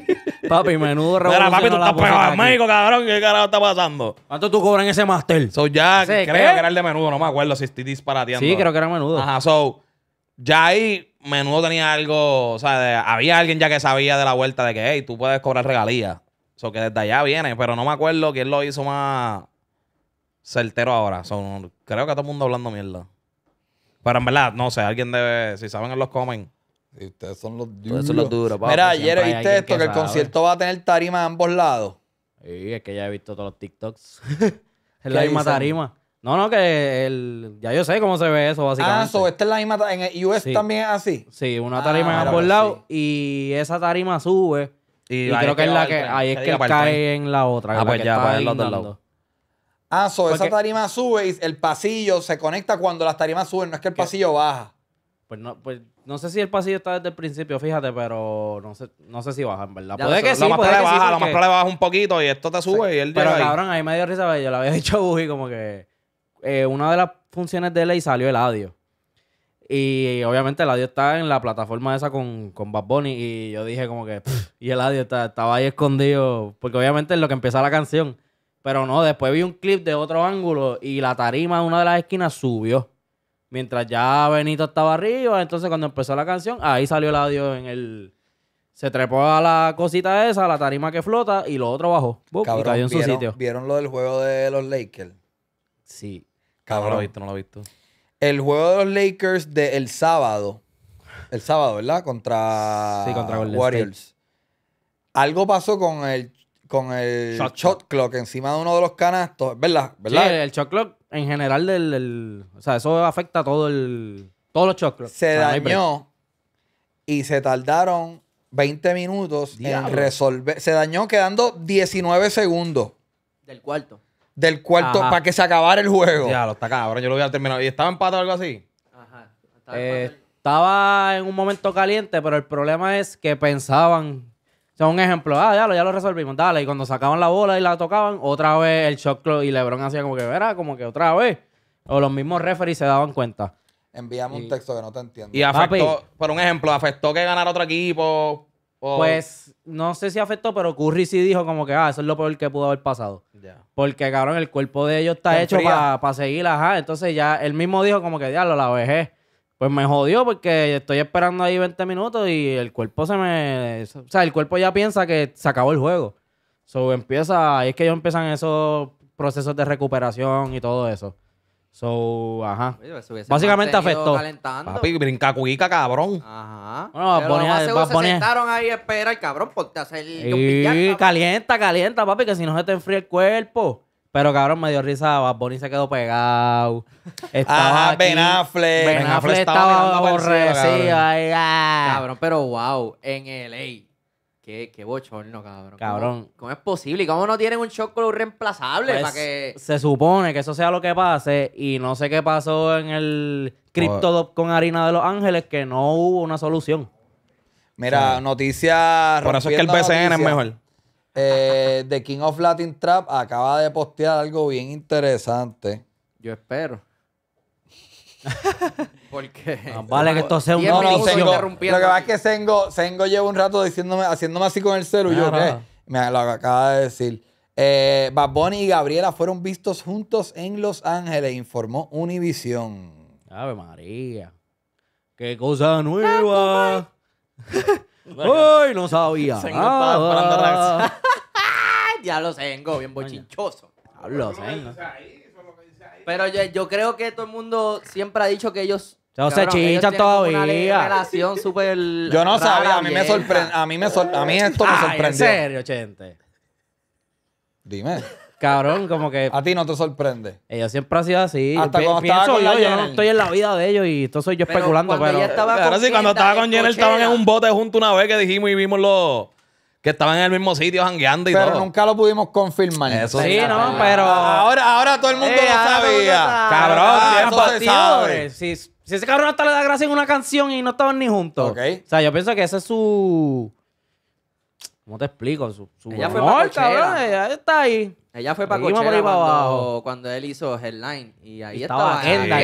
papi, menudo Mira, papi, tú estás pegado en México, cabrón. ¿Qué carajo está pasando? ¿Cuánto tú en ese máster? So, ya creo que era el de menudo. No me acuerdo si estoy disparateando. Sí, creo que era menudo. Ajá, so, ya ahí menudo tenía algo, o sea, había alguien ya que sabía de la vuelta de que, hey, tú puedes cobrar regalías. So que desde allá viene, pero no me acuerdo quién lo hizo más certero ahora. So, creo que todo el mundo hablando mierda. Pero en verdad, no sé, alguien debe, si saben en los comen, y ustedes son los duros. Mira, ayer viste esto, que, el concierto va a tener tarima a ambos lados. Sí, es que ya he visto todos los TikToks. es la misma tarima. No, no, que el, ya yo sé cómo se ve eso, ah, básicamente. Ah, so, esta es la misma. tarima. En el US también es así. Sí, una tarima a en ah, ambos lados y esa tarima sube. Y, creo que es la que. Ahí es que cae en la otra. Ah, pues ya, para el otro lado. Ah, so, esa tarima sube y el pasillo se conecta cuando las tarimas suben, no es que el pasillo baja. Pues no, pues no sé si el pasillo está desde el principio, fíjate, pero no sé, no sé si baja, en verdad. puede que sí, más que lo más probable baja un poquito y esto te sube y él Pero ahí. cabrón, ahí me dio risa, porque yo le había dicho a Buji como que eh, una de las funciones de ley salió el Eladio. Y obviamente el Eladio está en la plataforma esa con, con Bad Bunny y yo dije como que, y el está, estaba ahí escondido, porque obviamente es lo que empieza la canción. Pero no, después vi un clip de otro ángulo y la tarima de una de las esquinas subió mientras ya Benito estaba arriba, entonces cuando empezó la canción, ahí salió el audio en el... Se trepó a la cosita esa, a la tarima que flota, y lo otro bajó. Cabrón, y cayó en su sitio. ¿Vieron lo del juego de los Lakers? Sí. Cabrón. No lo he visto, no lo he visto. El juego de los Lakers del el sábado. El sábado, ¿verdad? Contra, sí, contra Warriors. Algo pasó con el con el shot, clock encima de uno de los canastos, ¿verdad? Sí, el shot clock en general del, o sea, eso afecta a todo el todos los shot clocks. Se dañó y se tardaron 20 minutos en resolver. Se dañó quedando 19 segundos del cuarto. Del cuarto para que se acabara el juego. Ya, lo está cabrón, yo lo voy a terminar. ¿Y estaba empatado o algo así? Ajá. Eh, estaba en un momento caliente, pero el problema es que pensaban o sea, un ejemplo, ah, ya lo, ya lo resolvimos, dale. Y cuando sacaban la bola y la tocaban, otra vez el shock y LeBron hacía como que, verá, como que otra vez. O los mismos referees se daban cuenta. Envíame un texto que no te entiendo. Y afectó, por un ejemplo, afectó que ganara otro equipo. Pues no sé si afectó, pero Curry sí dijo como que, ah, eso es lo peor que pudo haber pasado. Porque, cabrón, el cuerpo de ellos está hecho para seguir, ajá. Entonces ya él mismo dijo como que, diablo, la vejez. Pues me jodió porque estoy esperando ahí 20 minutos y el cuerpo se me. O sea, el cuerpo ya piensa que se acabó el juego. So empieza. Ahí es que ellos empiezan esos procesos de recuperación y todo eso. So, ajá. Pues, Básicamente afectó. Papi, brinca cabrón. Ajá. Bueno, se sentaron ahí a esperar, cabrón, porque hacer... Y, y calienta, calienta, papi, que si no se te enfría el cuerpo. Pero cabrón, me dio risa. Bad se quedó pegado. Ajá, Benafle. Benafle estaba aborrecido. Cabrón. pero wow, en LA. Qué, qué bochorno, cabrón. Cabrón. ¿Cómo, es posible? ¿Y cómo no tienen un shock reemplazable pues, que... Se supone que eso sea lo que pase y no sé qué pasó en el CryptoDop pues, con Harina de Los Ángeles que no hubo una solución. Mira, noticias... Por eso es que el BCN es mejor. Eh, The King of Latin Trap acaba de postear algo bien interesante. Yo espero. Porque. vale, que esto sea un no, no, Lo que pasa es que Sengo, lleva un rato diciéndome, haciéndome así con el celu. yo, Me lo acaba de decir. Eh, Bad Bunny y Gabriela fueron vistos juntos en Los Ángeles, informó Univision. Ave María. ¡Qué cosa nueva! ¡Uy! No sabía. Ah. Ya los tengo, bien bochinchoso. Pero yo, creo que todo el mundo siempre ha dicho que ellos no se chichan todavía. Una relación Yo no sabía, a mí me A mí, esto me sorprendió. ¿En serio, gente? Dime. Cabrón, como que. A ti no te sorprende. Ella siempre ha sido así. Hasta cuando estaba con yo, yo no estoy en la vida de ellos y esto soy yo especulando, pero. Pero sí, cuando estaba con Jenner estaban en un bote junto una vez que dijimos y vimos los que estaban en el mismo sitio jangueando y todo. Pero nunca lo pudimos confirmar. Eso sí, no, ah. pero. Ahora, ahora todo el mundo eh, lo sabía. Cabrón, ah, eso se Si, ese cabrón hasta le da gracia en una canción y no estaban ni juntos. O sea, yo pienso que ese es su. ¿Cómo te explico? Su, su ella cabrón. Ella está ahí. Ella fue para Coachella para cuando, cuando, él hizo Headline. Y ahí estaba, agenda.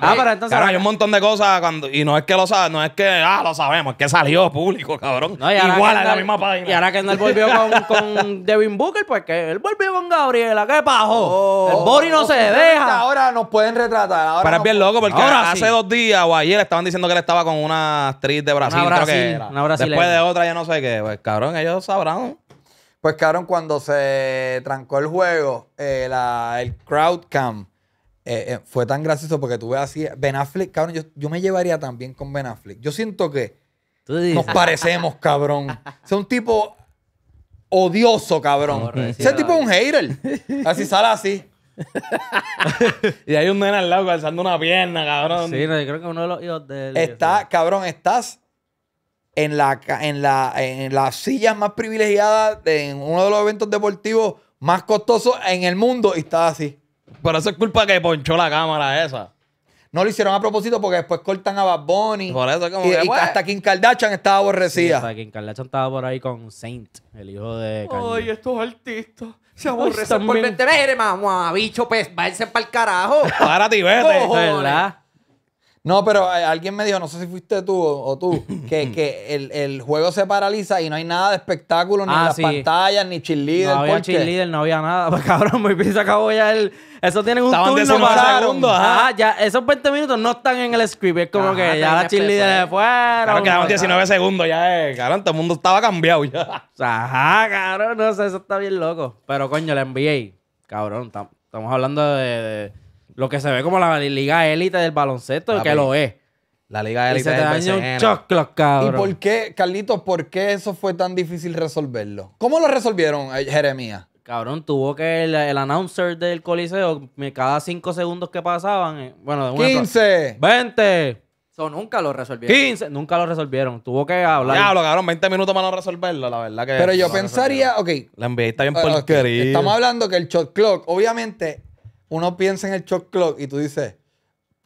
ah, pero entonces... Claro, hay un montón de cosas cuando, y no es que lo no es que ah, lo sabemos, es que salió público, cabrón. Igual en la misma página. Y ahora que él volvió con, con, Devin Booker, pues que él volvió con Gabriela, qué pajo. Oh. el Bori no se deja. Ahora nos pueden retratar. pero es bien loco porque hace dos días o ayer estaban diciendo que él estaba con una actriz de Brasil, una creo que era. Una Después de otra, ya no sé qué. Pues cabrón, ellos sabrán. Pues cabrón, cuando se trancó el juego, eh, el crowd cam eh, eh, fue tan gracioso porque tuve así. Ben Affleck, cabrón, yo, me llevaría también con Ben Affleck. Yo siento que nos parecemos, cabrón. Es un tipo odioso, cabrón. Ese tipo un hater. Así sale así. y hay un nene al lado alzando una pierna, cabrón. Sí, creo que uno de los hijos Está, cabrón, estás en la, en la, en las sillas más privilegiadas, en uno de los eventos deportivos más costosos en el mundo y estaba así. Pero eso es culpa que ponchó la cámara esa. No lo hicieron a propósito porque después cortan a Bad Bunny. Por eso como y, que, y pues. hasta Kim Kardashian estaba aborrecida. Sí, hasta Kim Kardashian estaba por ahí con Saint, el hijo de Ay, estos artistas se aborrecen por 20 veces, mamá. Bicho, pues váyanse para el carajo. Párate y vete. ¿Verdad? No, pero eh, alguien me dijo, no sé si fuiste tú o, tú, que, que el, el, juego se paraliza y no hay nada de espectáculo, ni ah, las pantallas, ni cheerleader. No había no había nada. Pues cabrón, muy bien se acabó ya el. Eso tienen un Estaban turno para segundos. Ajá, ya, esos 20 minutos no están en el script. Es como que ya la cheerleader de fuera. Claro, quedaban pues, 19 segundos ya, eh, Cabrón, todo el mundo estaba cambiado ya. Ajá, cabrón, no sé, eso está bien loco. Pero coño, la NBA, cabrón, estamos hablando de lo que se ve como la liga élite del baloncesto, que lo es. La liga élite del baloncesto. cabrón. ¿Y por qué, Carlitos, por qué eso fue tan difícil resolverlo? ¿Cómo lo resolvieron, eh, Jeremías? Cabrón, tuvo que el, announcer del coliseo, cada cinco segundos que pasaban, eh, bueno, de ¡15! ¡20! Eso nunca lo resolvieron. 15, nunca lo resolvieron. Tuvo que hablar. lo cabrón, 20 minutos para no resolverlo, la verdad que. Pero yo pensaría, ok. La NBA bien ah, porquería. Okay. Estamos hablando que el shot clock, obviamente, uno piensa en el shock clock y tú dices,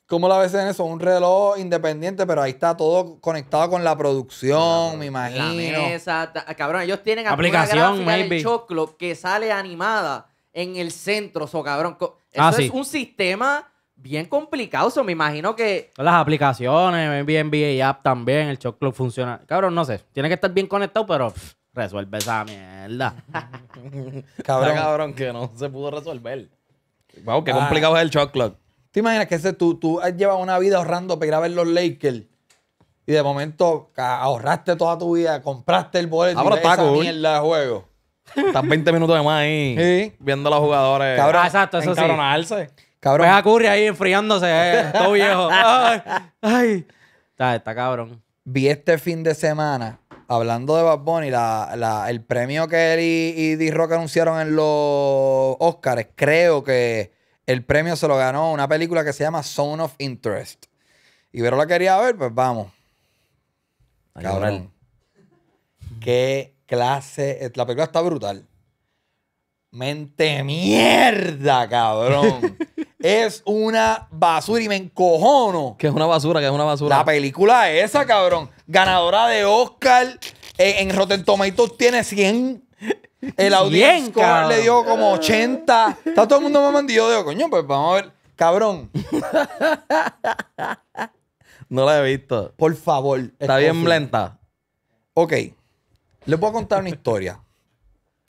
¿cómo la ves en eso? Un reloj independiente, pero ahí está todo conectado con la producción, me imagino. exacto ah, cabrón, ellos tienen aplicación maybe. del shock clock que sale animada en el centro, so cabrón. Ah, eso es un sistema bien complicado, so me imagino que... Las aplicaciones, BNB y App también, el shock clock funciona. Cabrón, no sé, tiene que estar bien conectado, pero resuelve esa mierda. cabrón. cabrón que no se pudo resolver qué complicado ah. es el shot clock. ¿Te imaginas que ese, tú, tú has llevado una vida ahorrando para ir ver los Lakers? Y de momento ahorraste toda tu vida, compraste el boleto ah, y está esa mierda de juego. Están 20 minutos de más ahí viendo a los jugadores. Cabrón, ah, exacto, eso Sí. Cabrón. Pues a Curry ahí enfriándose, eh, todo viejo. Está, está cabrón. Vi este fin de semana Hablando de Bad Bunny, el premio que él y, D-Rock anunciaron en los Oscars, creo que el premio se lo ganó una película que se llama Zone of Interest. Y Vero la quería ver, pues vamos. Cabrón. Qué clase. Eh, la película está brutal. Mente mierda, cabrón. es una basura y me encojono. Que es una basura, que es una basura. La película esa, cabrón ganadora de Oscar. En, Rotten Tomatoes tiene 100. El audiencia le dio como 80. Está todo el mundo mamando y de coño, pues vamos a ver. Cabrón. no la he visto. Por favor. Está bien blenta. lenta. Ok. Les voy a contar una historia.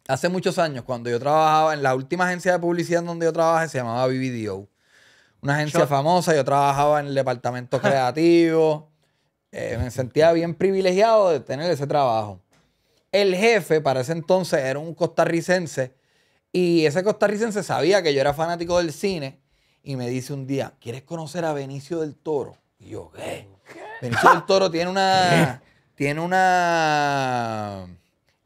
Hace muchos años, cuando yo trabajaba en la última agencia de publicidad donde yo trabajé, se llamaba BBDO. Una agencia famosa. Yo trabajaba en el departamento creativo. Eh, me sentía bien privilegiado de tener ese trabajo. El jefe para ese entonces era un costarricense y ese costarricense sabía que yo era fanático del cine y me dice un día, ¿quieres conocer a Benicio del Toro? Y yo, ¿qué? Benicio del Toro tiene una... Tiene una...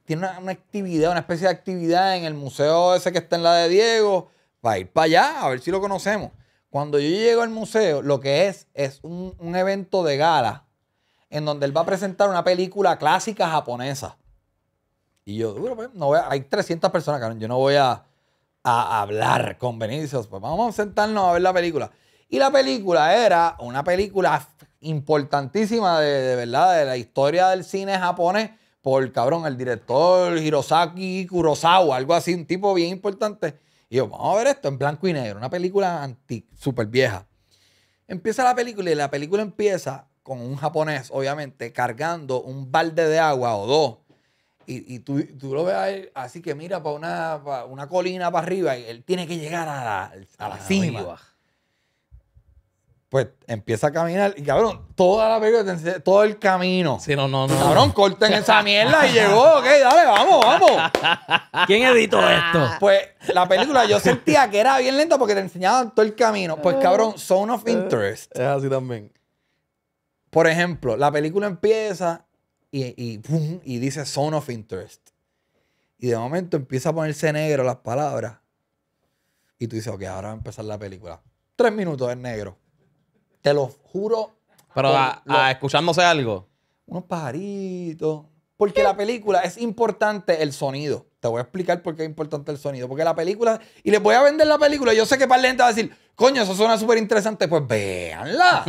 Tiene una, actividad, una especie de actividad en el museo ese que está en la de Diego, para ir para allá, a ver si lo conocemos. Cuando yo llego al museo, lo que es es un, un evento de gala en donde él va a presentar una película clásica japonesa. Y yo, duro, pues, no voy a, hay 300 personas, cabrón, yo no voy a, hablar con Benicio. Pues vamos a sentarnos a ver la película. Y la película era una película importantísima de, de verdad, de la historia del cine japonés por, cabrón, el director Hirosaki Kurosawa, algo así, un tipo bien importante. Y yo, vamos a ver esto en blanco y negro, una película anti, súper vieja. Empieza la película y la película empieza con un japonés, obviamente, cargando un balde de agua o dos. Y, tú, lo ves ahí así que mira para una, colina para arriba y él tiene que llegar a la, cima. Pues empieza a caminar y cabrón, toda la película, todo el camino. Sí, no, no, no. Cabrón, corten esa mierda y llegó, ok, dale, vamos, vamos. ¿Quién editó esto? Pues la película yo sentía que era bien lenta porque te enseñaban todo el camino. Pues cabrón, Zone of eh, Interest. Es así también por ejemplo, la película empieza y, dice Zone of Interest. Y de momento empieza a ponerse negro las palabras. Y tú dices, ok, ahora va a empezar la película. Tres minutos en negro. Te lo juro. Pero escuchándose algo. Unos pajaritos. Porque la película es importante el sonido. Te voy a explicar por qué es importante el sonido. Porque la película. Y les voy a vender la película. Yo sé que para la gente va a decir, Coño, eso suena súper interesante. Pues véanla.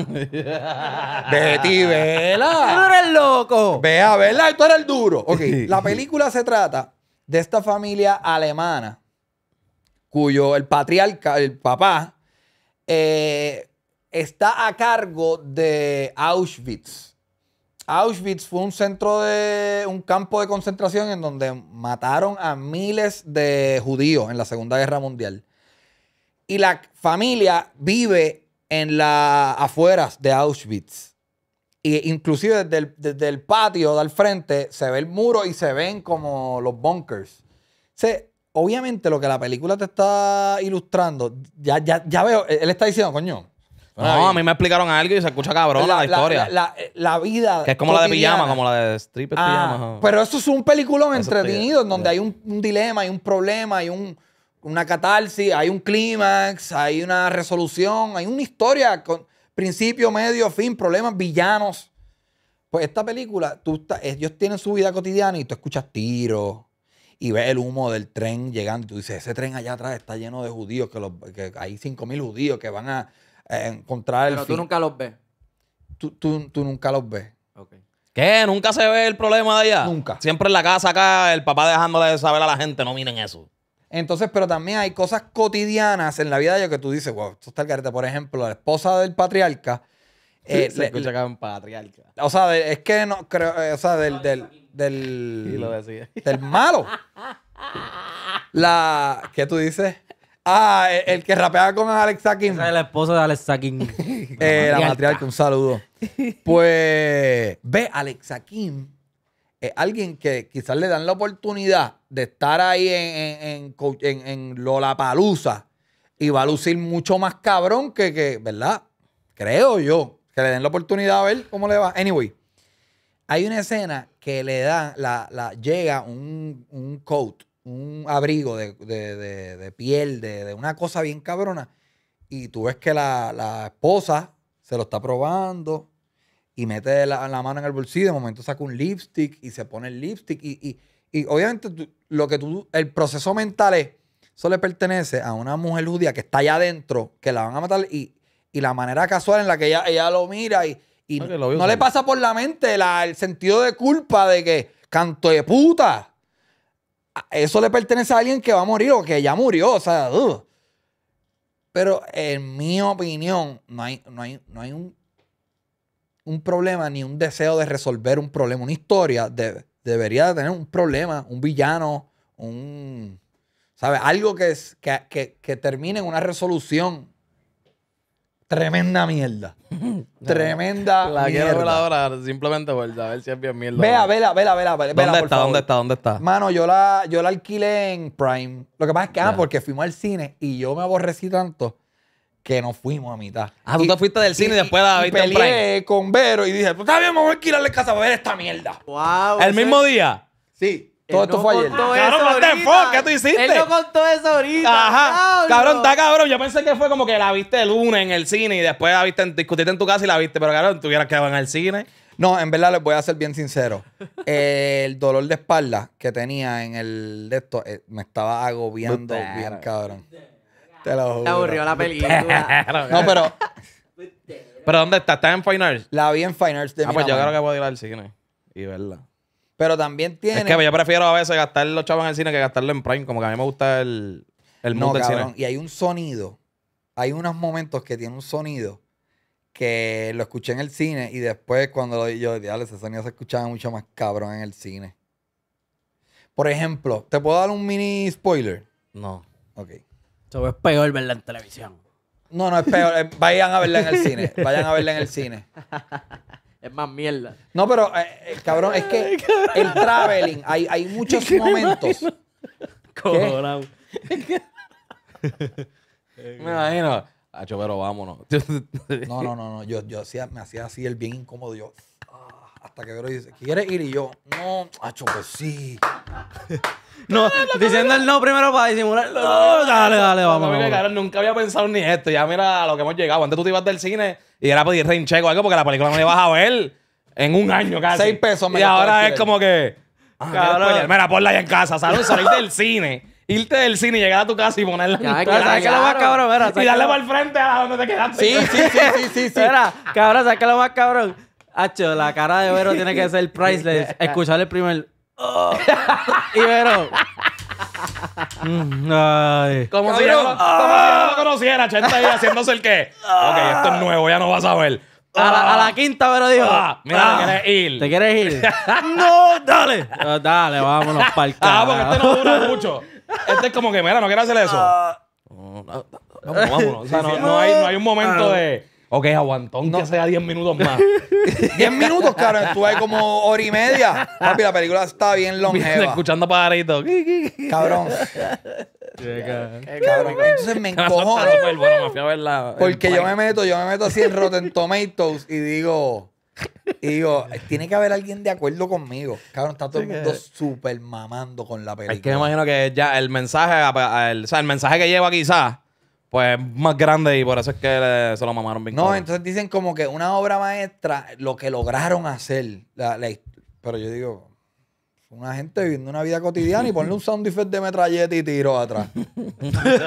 Betty, vela. Tú eres loco. Vea, a tú eres el duro. Ok, la película se trata de esta familia alemana cuyo el patriarca, el papá, eh, está a cargo de Auschwitz. Auschwitz fue un centro de un campo de concentración en donde mataron a miles de judíos en la Segunda Guerra Mundial y la familia vive en las afueras de Auschwitz. Y inclusive desde el, desde el patio del frente se ve el muro y se ven como los bunkers. Se, obviamente lo que la película te está ilustrando, ya, ya, ya veo, eh, él está diciendo, coño. no, a mí me explicaron algo y se escucha cabrón la, historia. La, la, vida. Que es como la de pijama, como la de stripper ah, Pero eso es un peliculón entretenido, en donde hay un, un dilema, hay un problema, hay un una catarsis, hay un clímax, hay una resolución, hay una historia con principio, medio, fin, problemas, villanos. Pues esta película, tú tiene ellos tienen su vida cotidiana y tú escuchas tiros y ves el humo del tren llegando. Y tú dices, ese tren allá atrás está lleno de judíos, que, los, que hay 5.000 judíos que van a encontrar el Pero tú nunca los ves. Tú, nunca los ves. ¿Qué? ¿Nunca se ve el problema de allá? Nunca. Siempre en la casa acá, el papá dejándole de saber a la gente, no miren eso. Entonces, pero también hay cosas cotidianas en la vida de ellos que tú dices, wow, esto está Por ejemplo, la esposa del patriarca. se eh, escucha acá un patriarca. O sea, es que no creo. Eh, o sea, del. del, del, del malo. La. ¿Qué tú dices? Ah, el, que rapeaba con Alex Sakin. la esposa de Alex Sakin. eh, la patriarca, un saludo. Pues, ve, Alex Sakin eh, alguien que quizás le dan la oportunidad de estar ahí en, en, en, y va a lucir mucho más cabrón que, ¿verdad? Creo yo. Que le den la oportunidad a ver cómo le va. Anyway, hay una escena que le da, la, llega un, coat, un abrigo de, de piel, de, una cosa bien cabrona. Y tú ves que la, la esposa se lo está probando y mete la, mano en el bolsillo, de momento saca un lipstick y se pone el lipstick. Y, obviamente lo que tú, el proceso mental es, eso le pertenece a una mujer judía que está allá adentro, que la van a matar y, la manera casual en la que ella, lo mira y, y ah, no, le pasa por la mente el sentido de culpa de que canto de puta. Eso le pertenece a alguien que va a morir o que ya murió, o sea, Pero en mi opinión, no hay, hay, no hay un un problema ni un deseo de resolver un problema. Una historia de, debería tener un problema, un villano, un... ¿Sabes? Algo que, es, que, termine en una resolución. Tremenda mierda. Tremenda la mierda. quiero ver ahora simplemente a ver si es mierda. Vea, vela, vela, vela. vela ¿Dónde está? ¿Dónde está? ¿Dónde está? Mano, yo la, yo la alquilé en Prime. Lo que pasa es que, ah, porque fuimos al cine y yo me aborrecí tanto que nos fuimos a mitad. Ah, tú te fuiste del cine y, después la viste en Prime. con Vero y dije, pues está bien, voy a alquilarle casa para ver esta mierda. Wow, ¿El mismo día? Sí. Todo esto fue ayer. Claro, enfoques! ¿qué tú hiciste? Él no contó eso ahorita. Ajá. Cabrón, está cabrón. Yo pensé que fue como que la viste el lunes en el cine y después la viste, en, discutiste en tu casa y la viste, pero cabrón, tuvieras que en el cine. No, en verdad les voy a ser bien sincero. Eh, el dolor de espalda que tenía en el de esto eh, me estaba agobiando bien, cabrón. Te lo juro. Te aburrió la película. no, pero. ¿Pero dónde está? ¿Está en Fine Arts? La vi en Fine Arts de Ah, pues yo creo que a ir al cine y verla. Pero también tiene. Es que yo prefiero a veces gastar los chavos en el cine que gastarlo en Prime. Como que a mí me gusta el, el mundo no, cabrón. Y hay un sonido. Hay unos momentos que tiene un sonido que lo escuché en el cine y después cuando lo, yo, diales ese sonido se escuchaba mucho más cabrón en el cine. Por ejemplo, ¿te puedo dar un mini spoiler? No. Ok. Eso es peor verla en televisión. No, no, es peor. Eh, vayan a verla en el cine. Vayan a verla en el cine. Es más mierda. No, pero, eh, eh, cabrón, es que el traveling, hay, hay muchos momentos. Me imagino. Hacho, pero vámonos. no, no, no, no. Yo, yo hacía, me hacía así el bien incómodo. Yo. Hasta que Vero dice, ¿quieres ir? Y yo, no, hacho, pues sí. no, diciendo el no primero para disimular. No, dale, dale, vamos. nunca había pensado ni esto. Ya mira a lo que hemos llegado. Antes tú te ibas del cine y era pedir reincheco o algo porque la película no la ibas a ver en un año casi. Seis pesos me Y ahora es como que. Ah, cabrón, pues, mira, ponla ahí en casa. Salud, salir del cine. Irte del cine, y llegar a tu casa y ponerla ya, en ¿Sabes lo más cabrón? y darle para el frente a donde te quedaste. Sí, sí, sí, sí, sí. sí. cabrón, ¿sabes qué lo más cabrón? Hacho, la cara de Vero tiene que ser priceless. Escuchar el primer. Oh". y Vero. Como si, no, lo conociera, está ahí haciéndose el qué. Ok, esto es ah. nuevo, ya no vas a ver. A la, ah. quinta, Vero dijo. Ah, mira, te ah, quieres ir. ¿Te quieres ir? no, dale. dale, vámonos para el Ah, porque este no dura mucho. Este es como que, mira, no quiero hacer eso. Vámonos, vámonos. O sea, no, hay, no hay un momento de. Ok, aguantón que sea 10 minutos más. 10 minutos, cabrón. Estuve como hora y media. Papi, la película está bien longeva. Escuchando pajaritos. Cabrón. cabrón. Entonces me encojo. porque yo me meto, yo me meto así en Rotten Tomatoes y digo. Y digo, tiene que haber alguien de acuerdo conmigo. Cabrón, está todo el mundo súper mamando con la película. Es que me imagino que ya el mensaje, el, o sea, el mensaje que lleva quizás pues más grande y por eso es que se lo mamaron bien. No, entonces dicen como que una obra maestra, lo que lograron hacer. La, pero yo digo, una gente viviendo una vida cotidiana y ponle un sound effect de metralleta y tiro atrás.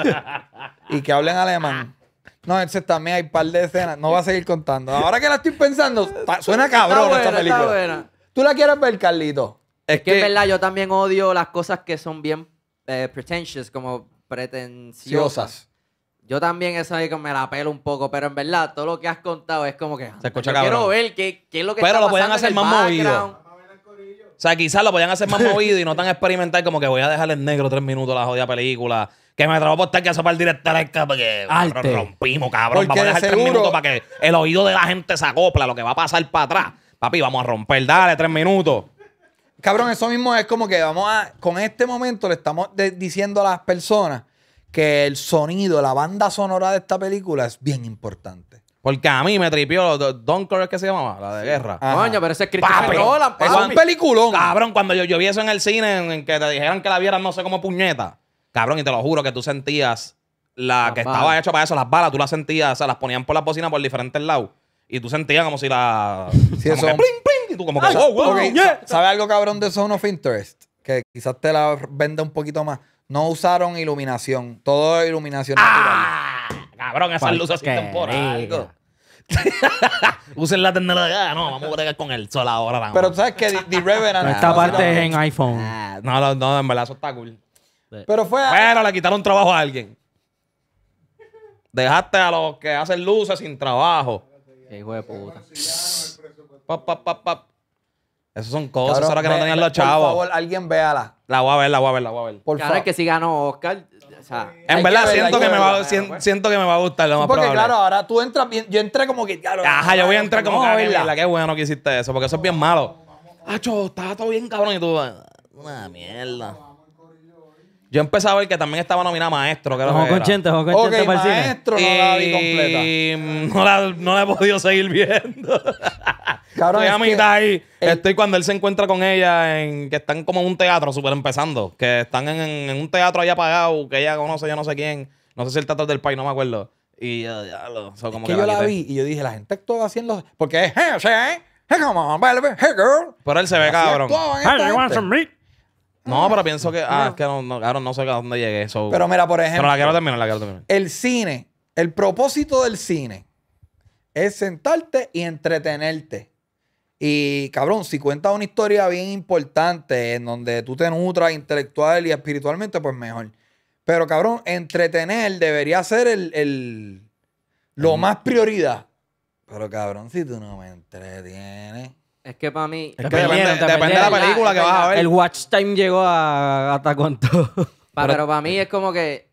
y que hablen alemán. No, entonces también hay un par de escenas. No va a seguir contando. Ahora que la estoy pensando, suena cabrón esta película. ¿Tú la quieres ver, Carlito? Es, que, es verdad yo también odio las cosas que son bien eh, pretentious, como pretenciosas. Yo también eso ahí me la pelo un poco, pero en verdad todo lo que has contado es como que... Se escucha yo quiero ver qué, es lo que Pero lo pueden hacer más movido. O sea, quizás lo podían hacer más movido y no tan experimental como que voy a dejarle en negro tres minutos la jodida película. Que me trabó por estar que eso para el director porque rompimos, cabrón. vamos a dejar tres minutos para que el oído de la gente se acopla lo que va a pasar para atrás. Papi, vamos a romper, dale, tres minutos. Cabrón, eso mismo es como que vamos a... Con este momento le estamos diciendo a las personas que el sonido, la banda sonora de esta película es bien importante. Porque a mí me tripió Dunkirk, que se llamaba? La de guerra. Coño, pero ese es Christopher Es un peliculón. Cabrón, cuando yo, yo vi eso en el cine, en, que te dijeran que la vieran no sé como puñeta. Cabrón, y te lo juro que tú sentías la que estaba hecha para eso, las balas, tú las sentías, o sea, las ponían por las bocinas por diferentes lados. Y tú sentías como si la... Sí, eso. tú como que... ¿Sabes algo cabrón de Zone of Interest? Que quizás te la venda un poquito más no usaron iluminación. Todo iluminación ¡Ah! natural. Cabrón, esas luces son temporales. Usen la tecnología. No, vamos a bregar con el sol ahora. Vamos. Pero tú sabes que The Revenant. Esta parte es en iPhone. Ah, no, no, no, en verdad eso está cool. Pero fue. Bueno, le quitaron trabajo a alguien. Dejaste a los que hacen luces sin trabajo. Qué hijo de puta. Pap, pap, pap, pap. Esas son cosas, ahora que no tenían los chavos. Por favor, alguien véala. La voy a ver, la voy a ver, la voy a ver. Por favor que si ganó Oscar. O sea, en verdad, siento, que me va, pues. siento, que me va, a gustar lo más porque, probable. Porque claro, ahora tú entras bien. Yo entré como que. Ajá, yo voy a entrar como que. la qué bueno que hiciste eso, porque eso es bien malo. Ah Acho, estaba todo bien cabrón y tú. Ah, una mierda. Yo empecé a ver que también estaba nominada maestro. Que Ojo conchente, ojo maestro no la vi completa. Y no la, no la he podido seguir viendo estoy ahí. Estoy cuando él se encuentra con ella, en, que están como en un teatro, súper empezando. Que están en, un teatro ahí apagado, que ella conoce, yo no sé quién. No sé si el teatro del país, no me acuerdo. Y yo, como que, yo la, vi y yo dije, la gente todo haciendo. Porque es, hey, hey, hey, come on, baby, hey, girl. Pero él se ve, cabrón. Hey, you want some meat? No, pero pienso que. Ah, es que no, no, no sé a dónde llegué. eso Pero mira, por ejemplo. Pero la quiero terminar, la quiero terminar. El cine, el propósito del cine es sentarte y entretenerte. Y cabrón, si cuentas una historia bien importante en donde tú te nutras intelectual y espiritualmente, pues mejor. Pero cabrón, entretener debería ser el, lo más prioridad. Pero cabrón, si tú no me entretienes. Es que para mí. depende, de la película que vas a ver. El watch time llegó a, hasta cuánto pero, para mí es como que.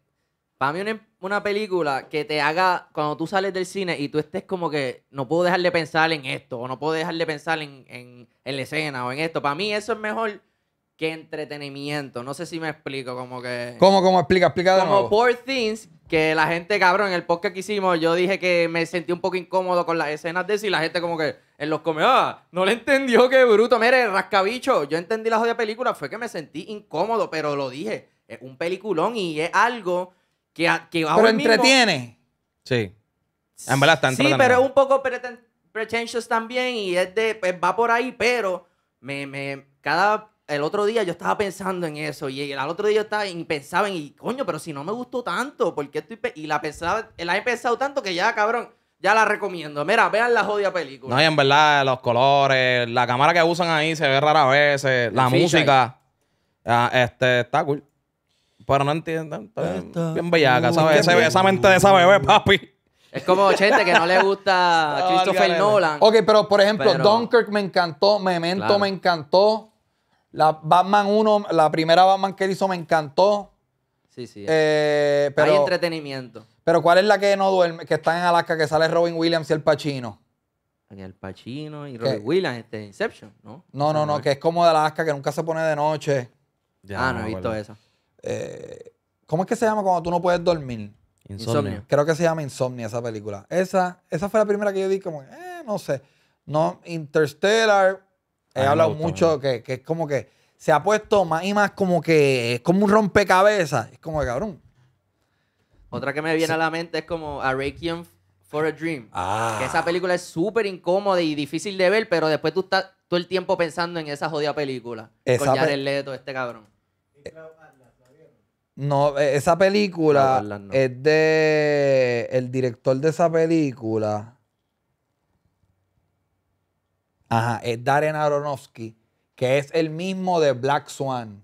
Para mí, una, em- una película que te haga, cuando tú sales del cine y tú estés como que no puedo dejar de pensar en esto, o no puedo dejar de pensar en, la escena o en esto. Para mí eso es mejor que entretenimiento. No sé si me explico, como que. ¿Cómo, cómo? Explica, explica de como Poor Things, que la gente, cabrón, en el podcast que hicimos, yo dije que me sentí un poco incómodo con las escenas de eso y la gente, como que en los comentarios, ah, no le entendió, que bruto. Mire, rascabicho, yo entendí la jodida película, fue que me sentí incómodo, pero lo dije. Es un peliculón y es algo pero entretiene. Sí. En verdad Sí, pero es un poco pretentious también y es de, pues va por ahí, pero me, cada, el otro día yo estaba pensando en eso y el, otro día yo estaba y pensaba en, y coño, pero si no me gustó tanto, ¿por qué estoy, y la pensaba, la he pensado tanto que ya, cabrón, ya la recomiendo. Mira, vean la jodida película. No, y en verdad, los colores, la cámara que usan ahí se ve rara a veces, la música. Ah, este, está cool. Pero no entiendan. Bien bellaca, ¿sabes? esa mente de esa bebé, papi. Es como gente que no le gusta a Christopher Nolan. Ok, pero por ejemplo, Dunkirk me encantó, Memento me encantó, la Batman 1, la primera Batman que hizo me encantó. Sí, sí. Eh, Hay entretenimiento. pero ¿cuál es la que no duerme? Que está en Alaska, que sale Robin Williams y el Pachino. el Pacino y Robin Williams, este Inception, ¿no? No, no, no, que es como de Alaska, que nunca se pone de noche. ah, no he visto eso. Eh, ¿Cómo es que se llama cuando tú no puedes dormir? Insomnio. Creo que se llama Insomnia esa película. Esa, esa fue la primera que yo di como, eh, no sé. No, Interstellar, he hablado mucho que, que, es como que se ha puesto más y más como que es como un rompecabezas. Es como de cabrón. Otra que me viene a la mente es como A for a Dream. Ah. Que esa película es súper incómoda y difícil de ver, pero después tú estás todo el tiempo pensando en esa jodida película. con Jared Leto, este cabrón. Eh, no, eh, esa película es de. El director de esa película. Ajá, es Darren Aronofsky, que es el mismo de Black Swan.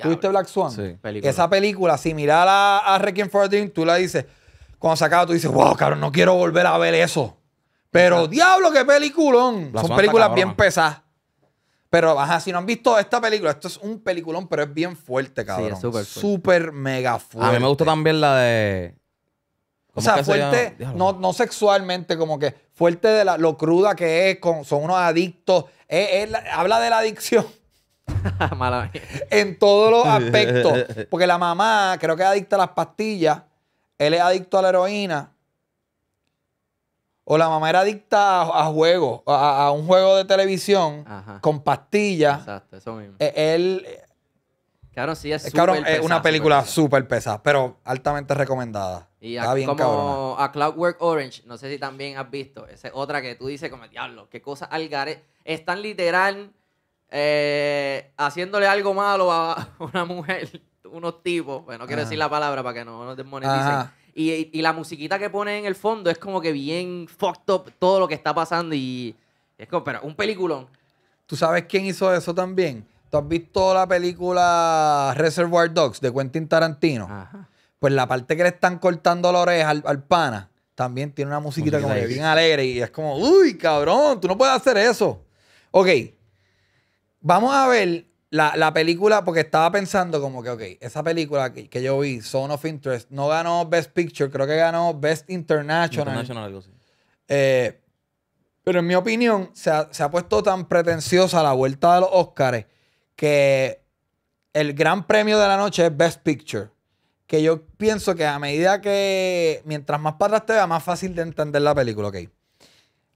¿Tuviste Black Swan? Sí, película. Esa película, si mirar a, a Requiem for a Dream, tú la dices, cuando se acaba, tú dices, wow, cabrón, no quiero volver a ver eso. Pero, diablo, qué peliculón. Son películas bien pesadas. Pero, ajá, si no han visto esta película, esto es un peliculón, pero es bien fuerte, cabrón. Sí, es súper fuerte. Súper mega fuerte. A mí me gusta también la de... O sea, fuerte, no, sexualmente, como que fuerte de lo cruda que es, con, son unos adictos. habla de la adicción. Mala en todos los aspectos. Porque la mamá creo que es adicta a las pastillas, él es adicto a la heroína o la mamá era adicta a, juegos, a, un juego de televisión con pastillas. Exacto, eso mismo. Eh, él. Eh, claro, sí, es, es, es una película súper pesada. pero altamente recomendada. Y Está bien como a Cloudwork Orange, no sé si también has visto, esa es otra que tú dices como, diablo, qué cosa Al Están literal eh, haciéndole algo malo a una mujer, unos tipos, Bueno, no quiero decir la palabra para que no nos desmoneticen. Y, la musiquita que pone en el fondo es como que bien fucked up todo lo que está pasando y es como, pero un peliculón. ¿Tú sabes quién hizo eso también? ¿Tú has visto la película Reservoir Dogs de Quentin Tarantino? Pues la parte que le están cortando la oreja al, pana también tiene una musiquita como bien alegre y es como, uy, cabrón, tú no puedes hacer eso. Ok, vamos a ver la, película, porque estaba pensando como que, ok, esa película que, yo vi, Zone of Interest, no ganó Best Picture, creo que ganó Best International. Eh, pero en mi opinión, se ha, puesto tan pretenciosa la vuelta de los Oscars que el gran premio de la noche es Best Picture. Que yo pienso que a medida que, mientras más para atrás te vea, más fácil de entender la película, ok.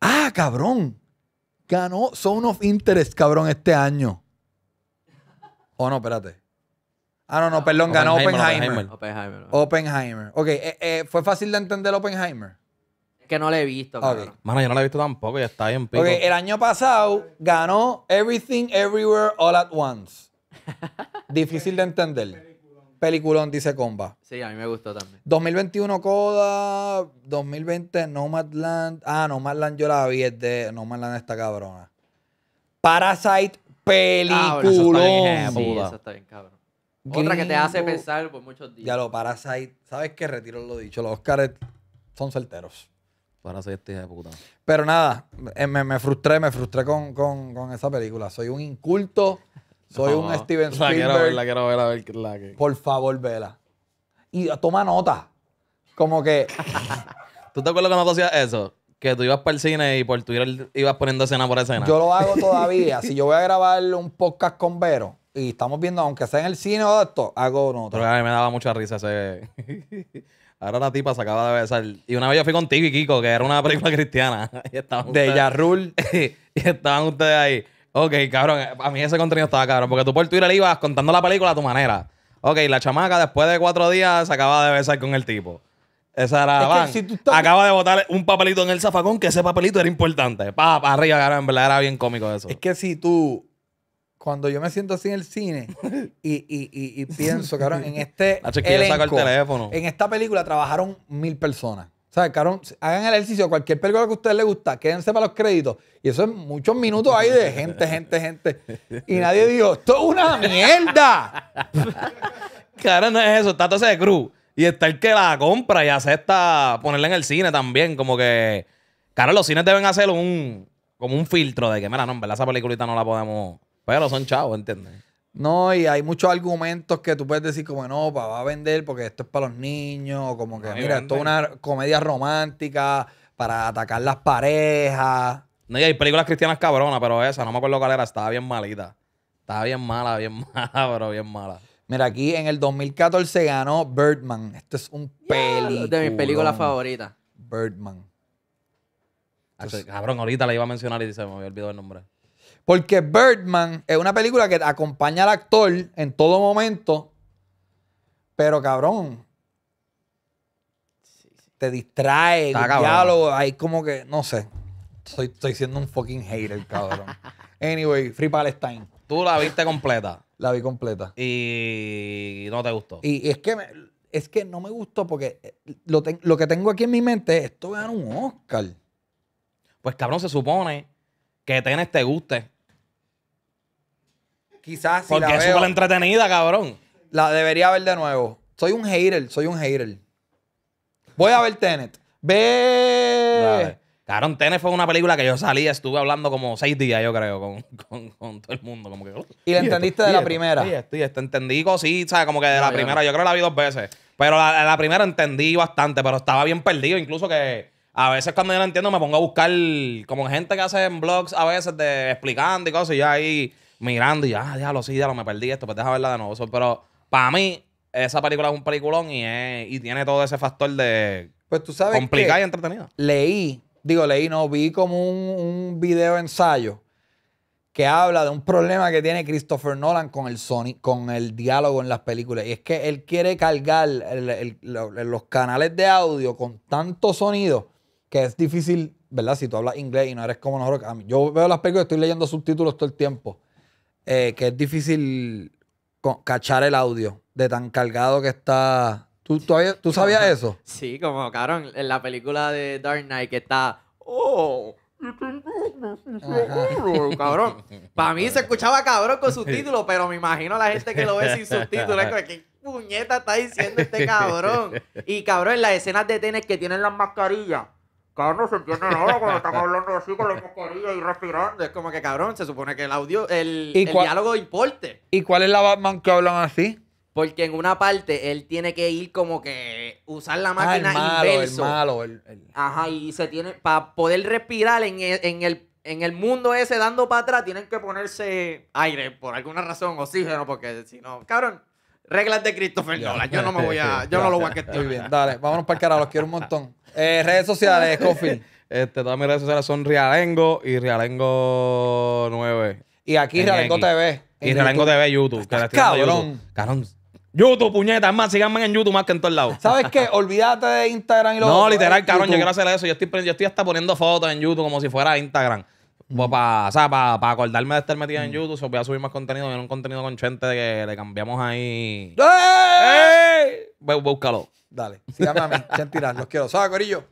Ah, cabrón. Ganó Zone of Interest, cabrón, este año. O oh, no, espérate. Ah, no, no, ah, perdón, ganó Oppenheimer. Oppenheimer. Oppenheimer. Ok, eh, eh, ¿fue fácil de entender Oppenheimer? Es que no la he visto. cabrón. Mano, yo no la he visto tampoco, ya está en pico. Ok, el año pasado ganó Everything Everywhere All at Once. Difícil de entender. Peliculón, dice Comba. Sí, a mí me gustó también. 2021 Coda, 2020 Nomadland. Ah, Nomadland yo la vi, es de Nomadland esta cabrona. Parasite Ah, peliculón. sí, está bien, cabrón. Otra que te hace pensar por muchos días. Ya lo paras ahí. ¿Sabes qué? Retiro lo dicho. Los Oscars son certeros. Para ser este de puta. Pero nada, eh, me, frustré, me frustré con, con, esa película. Soy un inculto, soy un Steven Spielberg. quiero verla, quiero verla. ver Por favor, vela. Y toma nota. Como que... ¿Tú te acuerdas cuando tú hacías eso? que tú ibas para el cine y por Twitter ibas poniendo escena por escena. Yo lo hago todavía. si yo voy a grabar un podcast con Vero y estamos viendo, aunque sea en el cine o esto, hago otro. a mí me daba mucha risa ese... Ahora la tipa se acaba de besar. Y una vez yo fui contigo y Kiko, que era una película cristiana. de Yarrul. y estaban ustedes ahí. Ok, cabrón. A mí ese contenido estaba cabrón. Porque tú por Twitter ibas contando la película a tu manera. Ok, la chamaca después de cuatro días se acaba de besar con el tipo. Esa era Acaba de botar un papelito en el zafacón, que ese papelito era importante. Para arriba, cara, en verdad era bien cómico eso. Es que si tú. Cuando yo me siento así en el cine y, pienso, cabrón, en este. teléfono. En esta película trabajaron mil personas. sabes sea, hagan el ejercicio, cualquier película que a ustedes les gusta, quédense para los créditos. Y eso es muchos minutos ahí de gente, gente, gente. Y nadie dijo, esto es una mierda. Claro, no es eso, está todo ese de cruz. Y está el que la compra y acepta ponerla en el cine también. Como que, claro, los cines deben hacer un, como un filtro de que, mira, no, en verdad esa peliculita no la podemos. Pero son chavos, ¿entiendes? No, y hay muchos argumentos que tú puedes decir como, no, pa, va a vender porque esto es para los niños, como que, mira, esto es una comedia romántica para atacar las parejas. No, y hay películas cristianas cabronas, pero esa, no me acuerdo cuál era, estaba bien malita. Estaba bien mala, bien mala, pero bien mala. Mira, aquí en el 2014 ganó Birdman. Esto es un peli. De mi película favorita. Birdman. cabrón, ahorita la iba a mencionar y se me había olvidado el nombre. Porque Birdman es una película que acompaña al actor en todo momento, pero cabrón, te distrae, Está cabrón. ahí como que, no sé, estoy, estoy siendo un fucking hater, cabrón. anyway, Free Palestine. Tú la viste completa. La vi completa. Y no te gustó. Y, es que es que no me gustó porque eh, lo, que tengo aquí en mi mente es esto un Oscar. Pues cabrón, se supone que TENET te guste. Quizás si Porque es entretenida, cabrón. La debería ver de nuevo. Soy un hater, soy un hater. Voy a ver Tenet. Ve. Cabrón, Tene fue una película que yo salí, estuve hablando como seis días, yo creo, con, con, todo el mundo. Como que, ¿Y la entendiste de la primera? Sí, estoy, y entendí cositas, como que de la primera, yo creo que la vi dos veces. Pero la, la, primera entendí bastante, pero estaba bien perdido, incluso que a veces cuando yo la entiendo me pongo a buscar como gente que hace en blogs a veces de explicando y cosas, y yo ahí mirando y ya, ah, déjalo, sí, ya lo me perdí esto, pues deja verla de nuevo. Pero para mí, esa película es un peliculón y, y tiene todo ese factor de pues tú sabes y entretenida. Leí digo, leí, no, vi como un, un video ensayo que habla de un problema que tiene Christopher Nolan con el, con el diálogo en las películas. Y es que él quiere cargar los canales de audio con tanto sonido que es difícil, ¿verdad? Si tú hablas inglés y no eres como nosotros. Yo veo las películas y estoy leyendo subtítulos todo el tiempo. Eh, que es difícil cachar el audio de tan cargado que está ¿Tú, ¿tú sabías eso? Sí, como, cabrón, en la película de Dark Knight que está... ¡Oh! cabrón. Para mí se escuchaba cabrón con subtítulos, pero me imagino a la gente que lo ve sin subtítulos. ¿Qué puñeta está diciendo este cabrón? Y cabrón, en las escenas de tenis que tienen las mascarillas. Cabrón, no se entiende nada cuando están hablando así con las mascarillas y respirando. Es como que cabrón, se supone que el audio, el diálogo importe. ¿Y cuál es la Batman que hablan así? Porque en una parte él tiene que ir como que usar la ah, máquina el malo, inverso. El malo, el, Ajá, y se tiene. Para poder respirar en el, en el, en el mundo ese dando para atrás, tienen que ponerse aire, por alguna razón, oxígeno, porque si no. Cabrón, reglas de Christopher Nolan. Yo no me voy a. Yo no lo voy a que Muy bien, dale, vámonos para el carajo, los quiero un montón. Eh, redes sociales, Coffee. Este, todas mis redes sociales son Rialengo y Rialengo 9. Y aquí Rialengo TV. Y Rialengo TV YouTube. cabrón. Cabrón YouTube, puñetas! Es más, síganme en YouTube más que en todos lados. ¿Sabes qué? Olvídate de Instagram y lo No, literal, eh, cabrón. Yo quiero hacer eso. Yo estoy, estoy hasta poniendo fotos en YouTube como si fuera Instagram. Pues para, o sea, para, acordarme de estar metido en YouTube, os voy a subir más contenido, viene un contenido con Chente de que le cambiamos ahí. ¡Ey! ¡Ey! búscalo. Dale, síganme a mí, Chente los quiero. ¿Sabes, Corillo?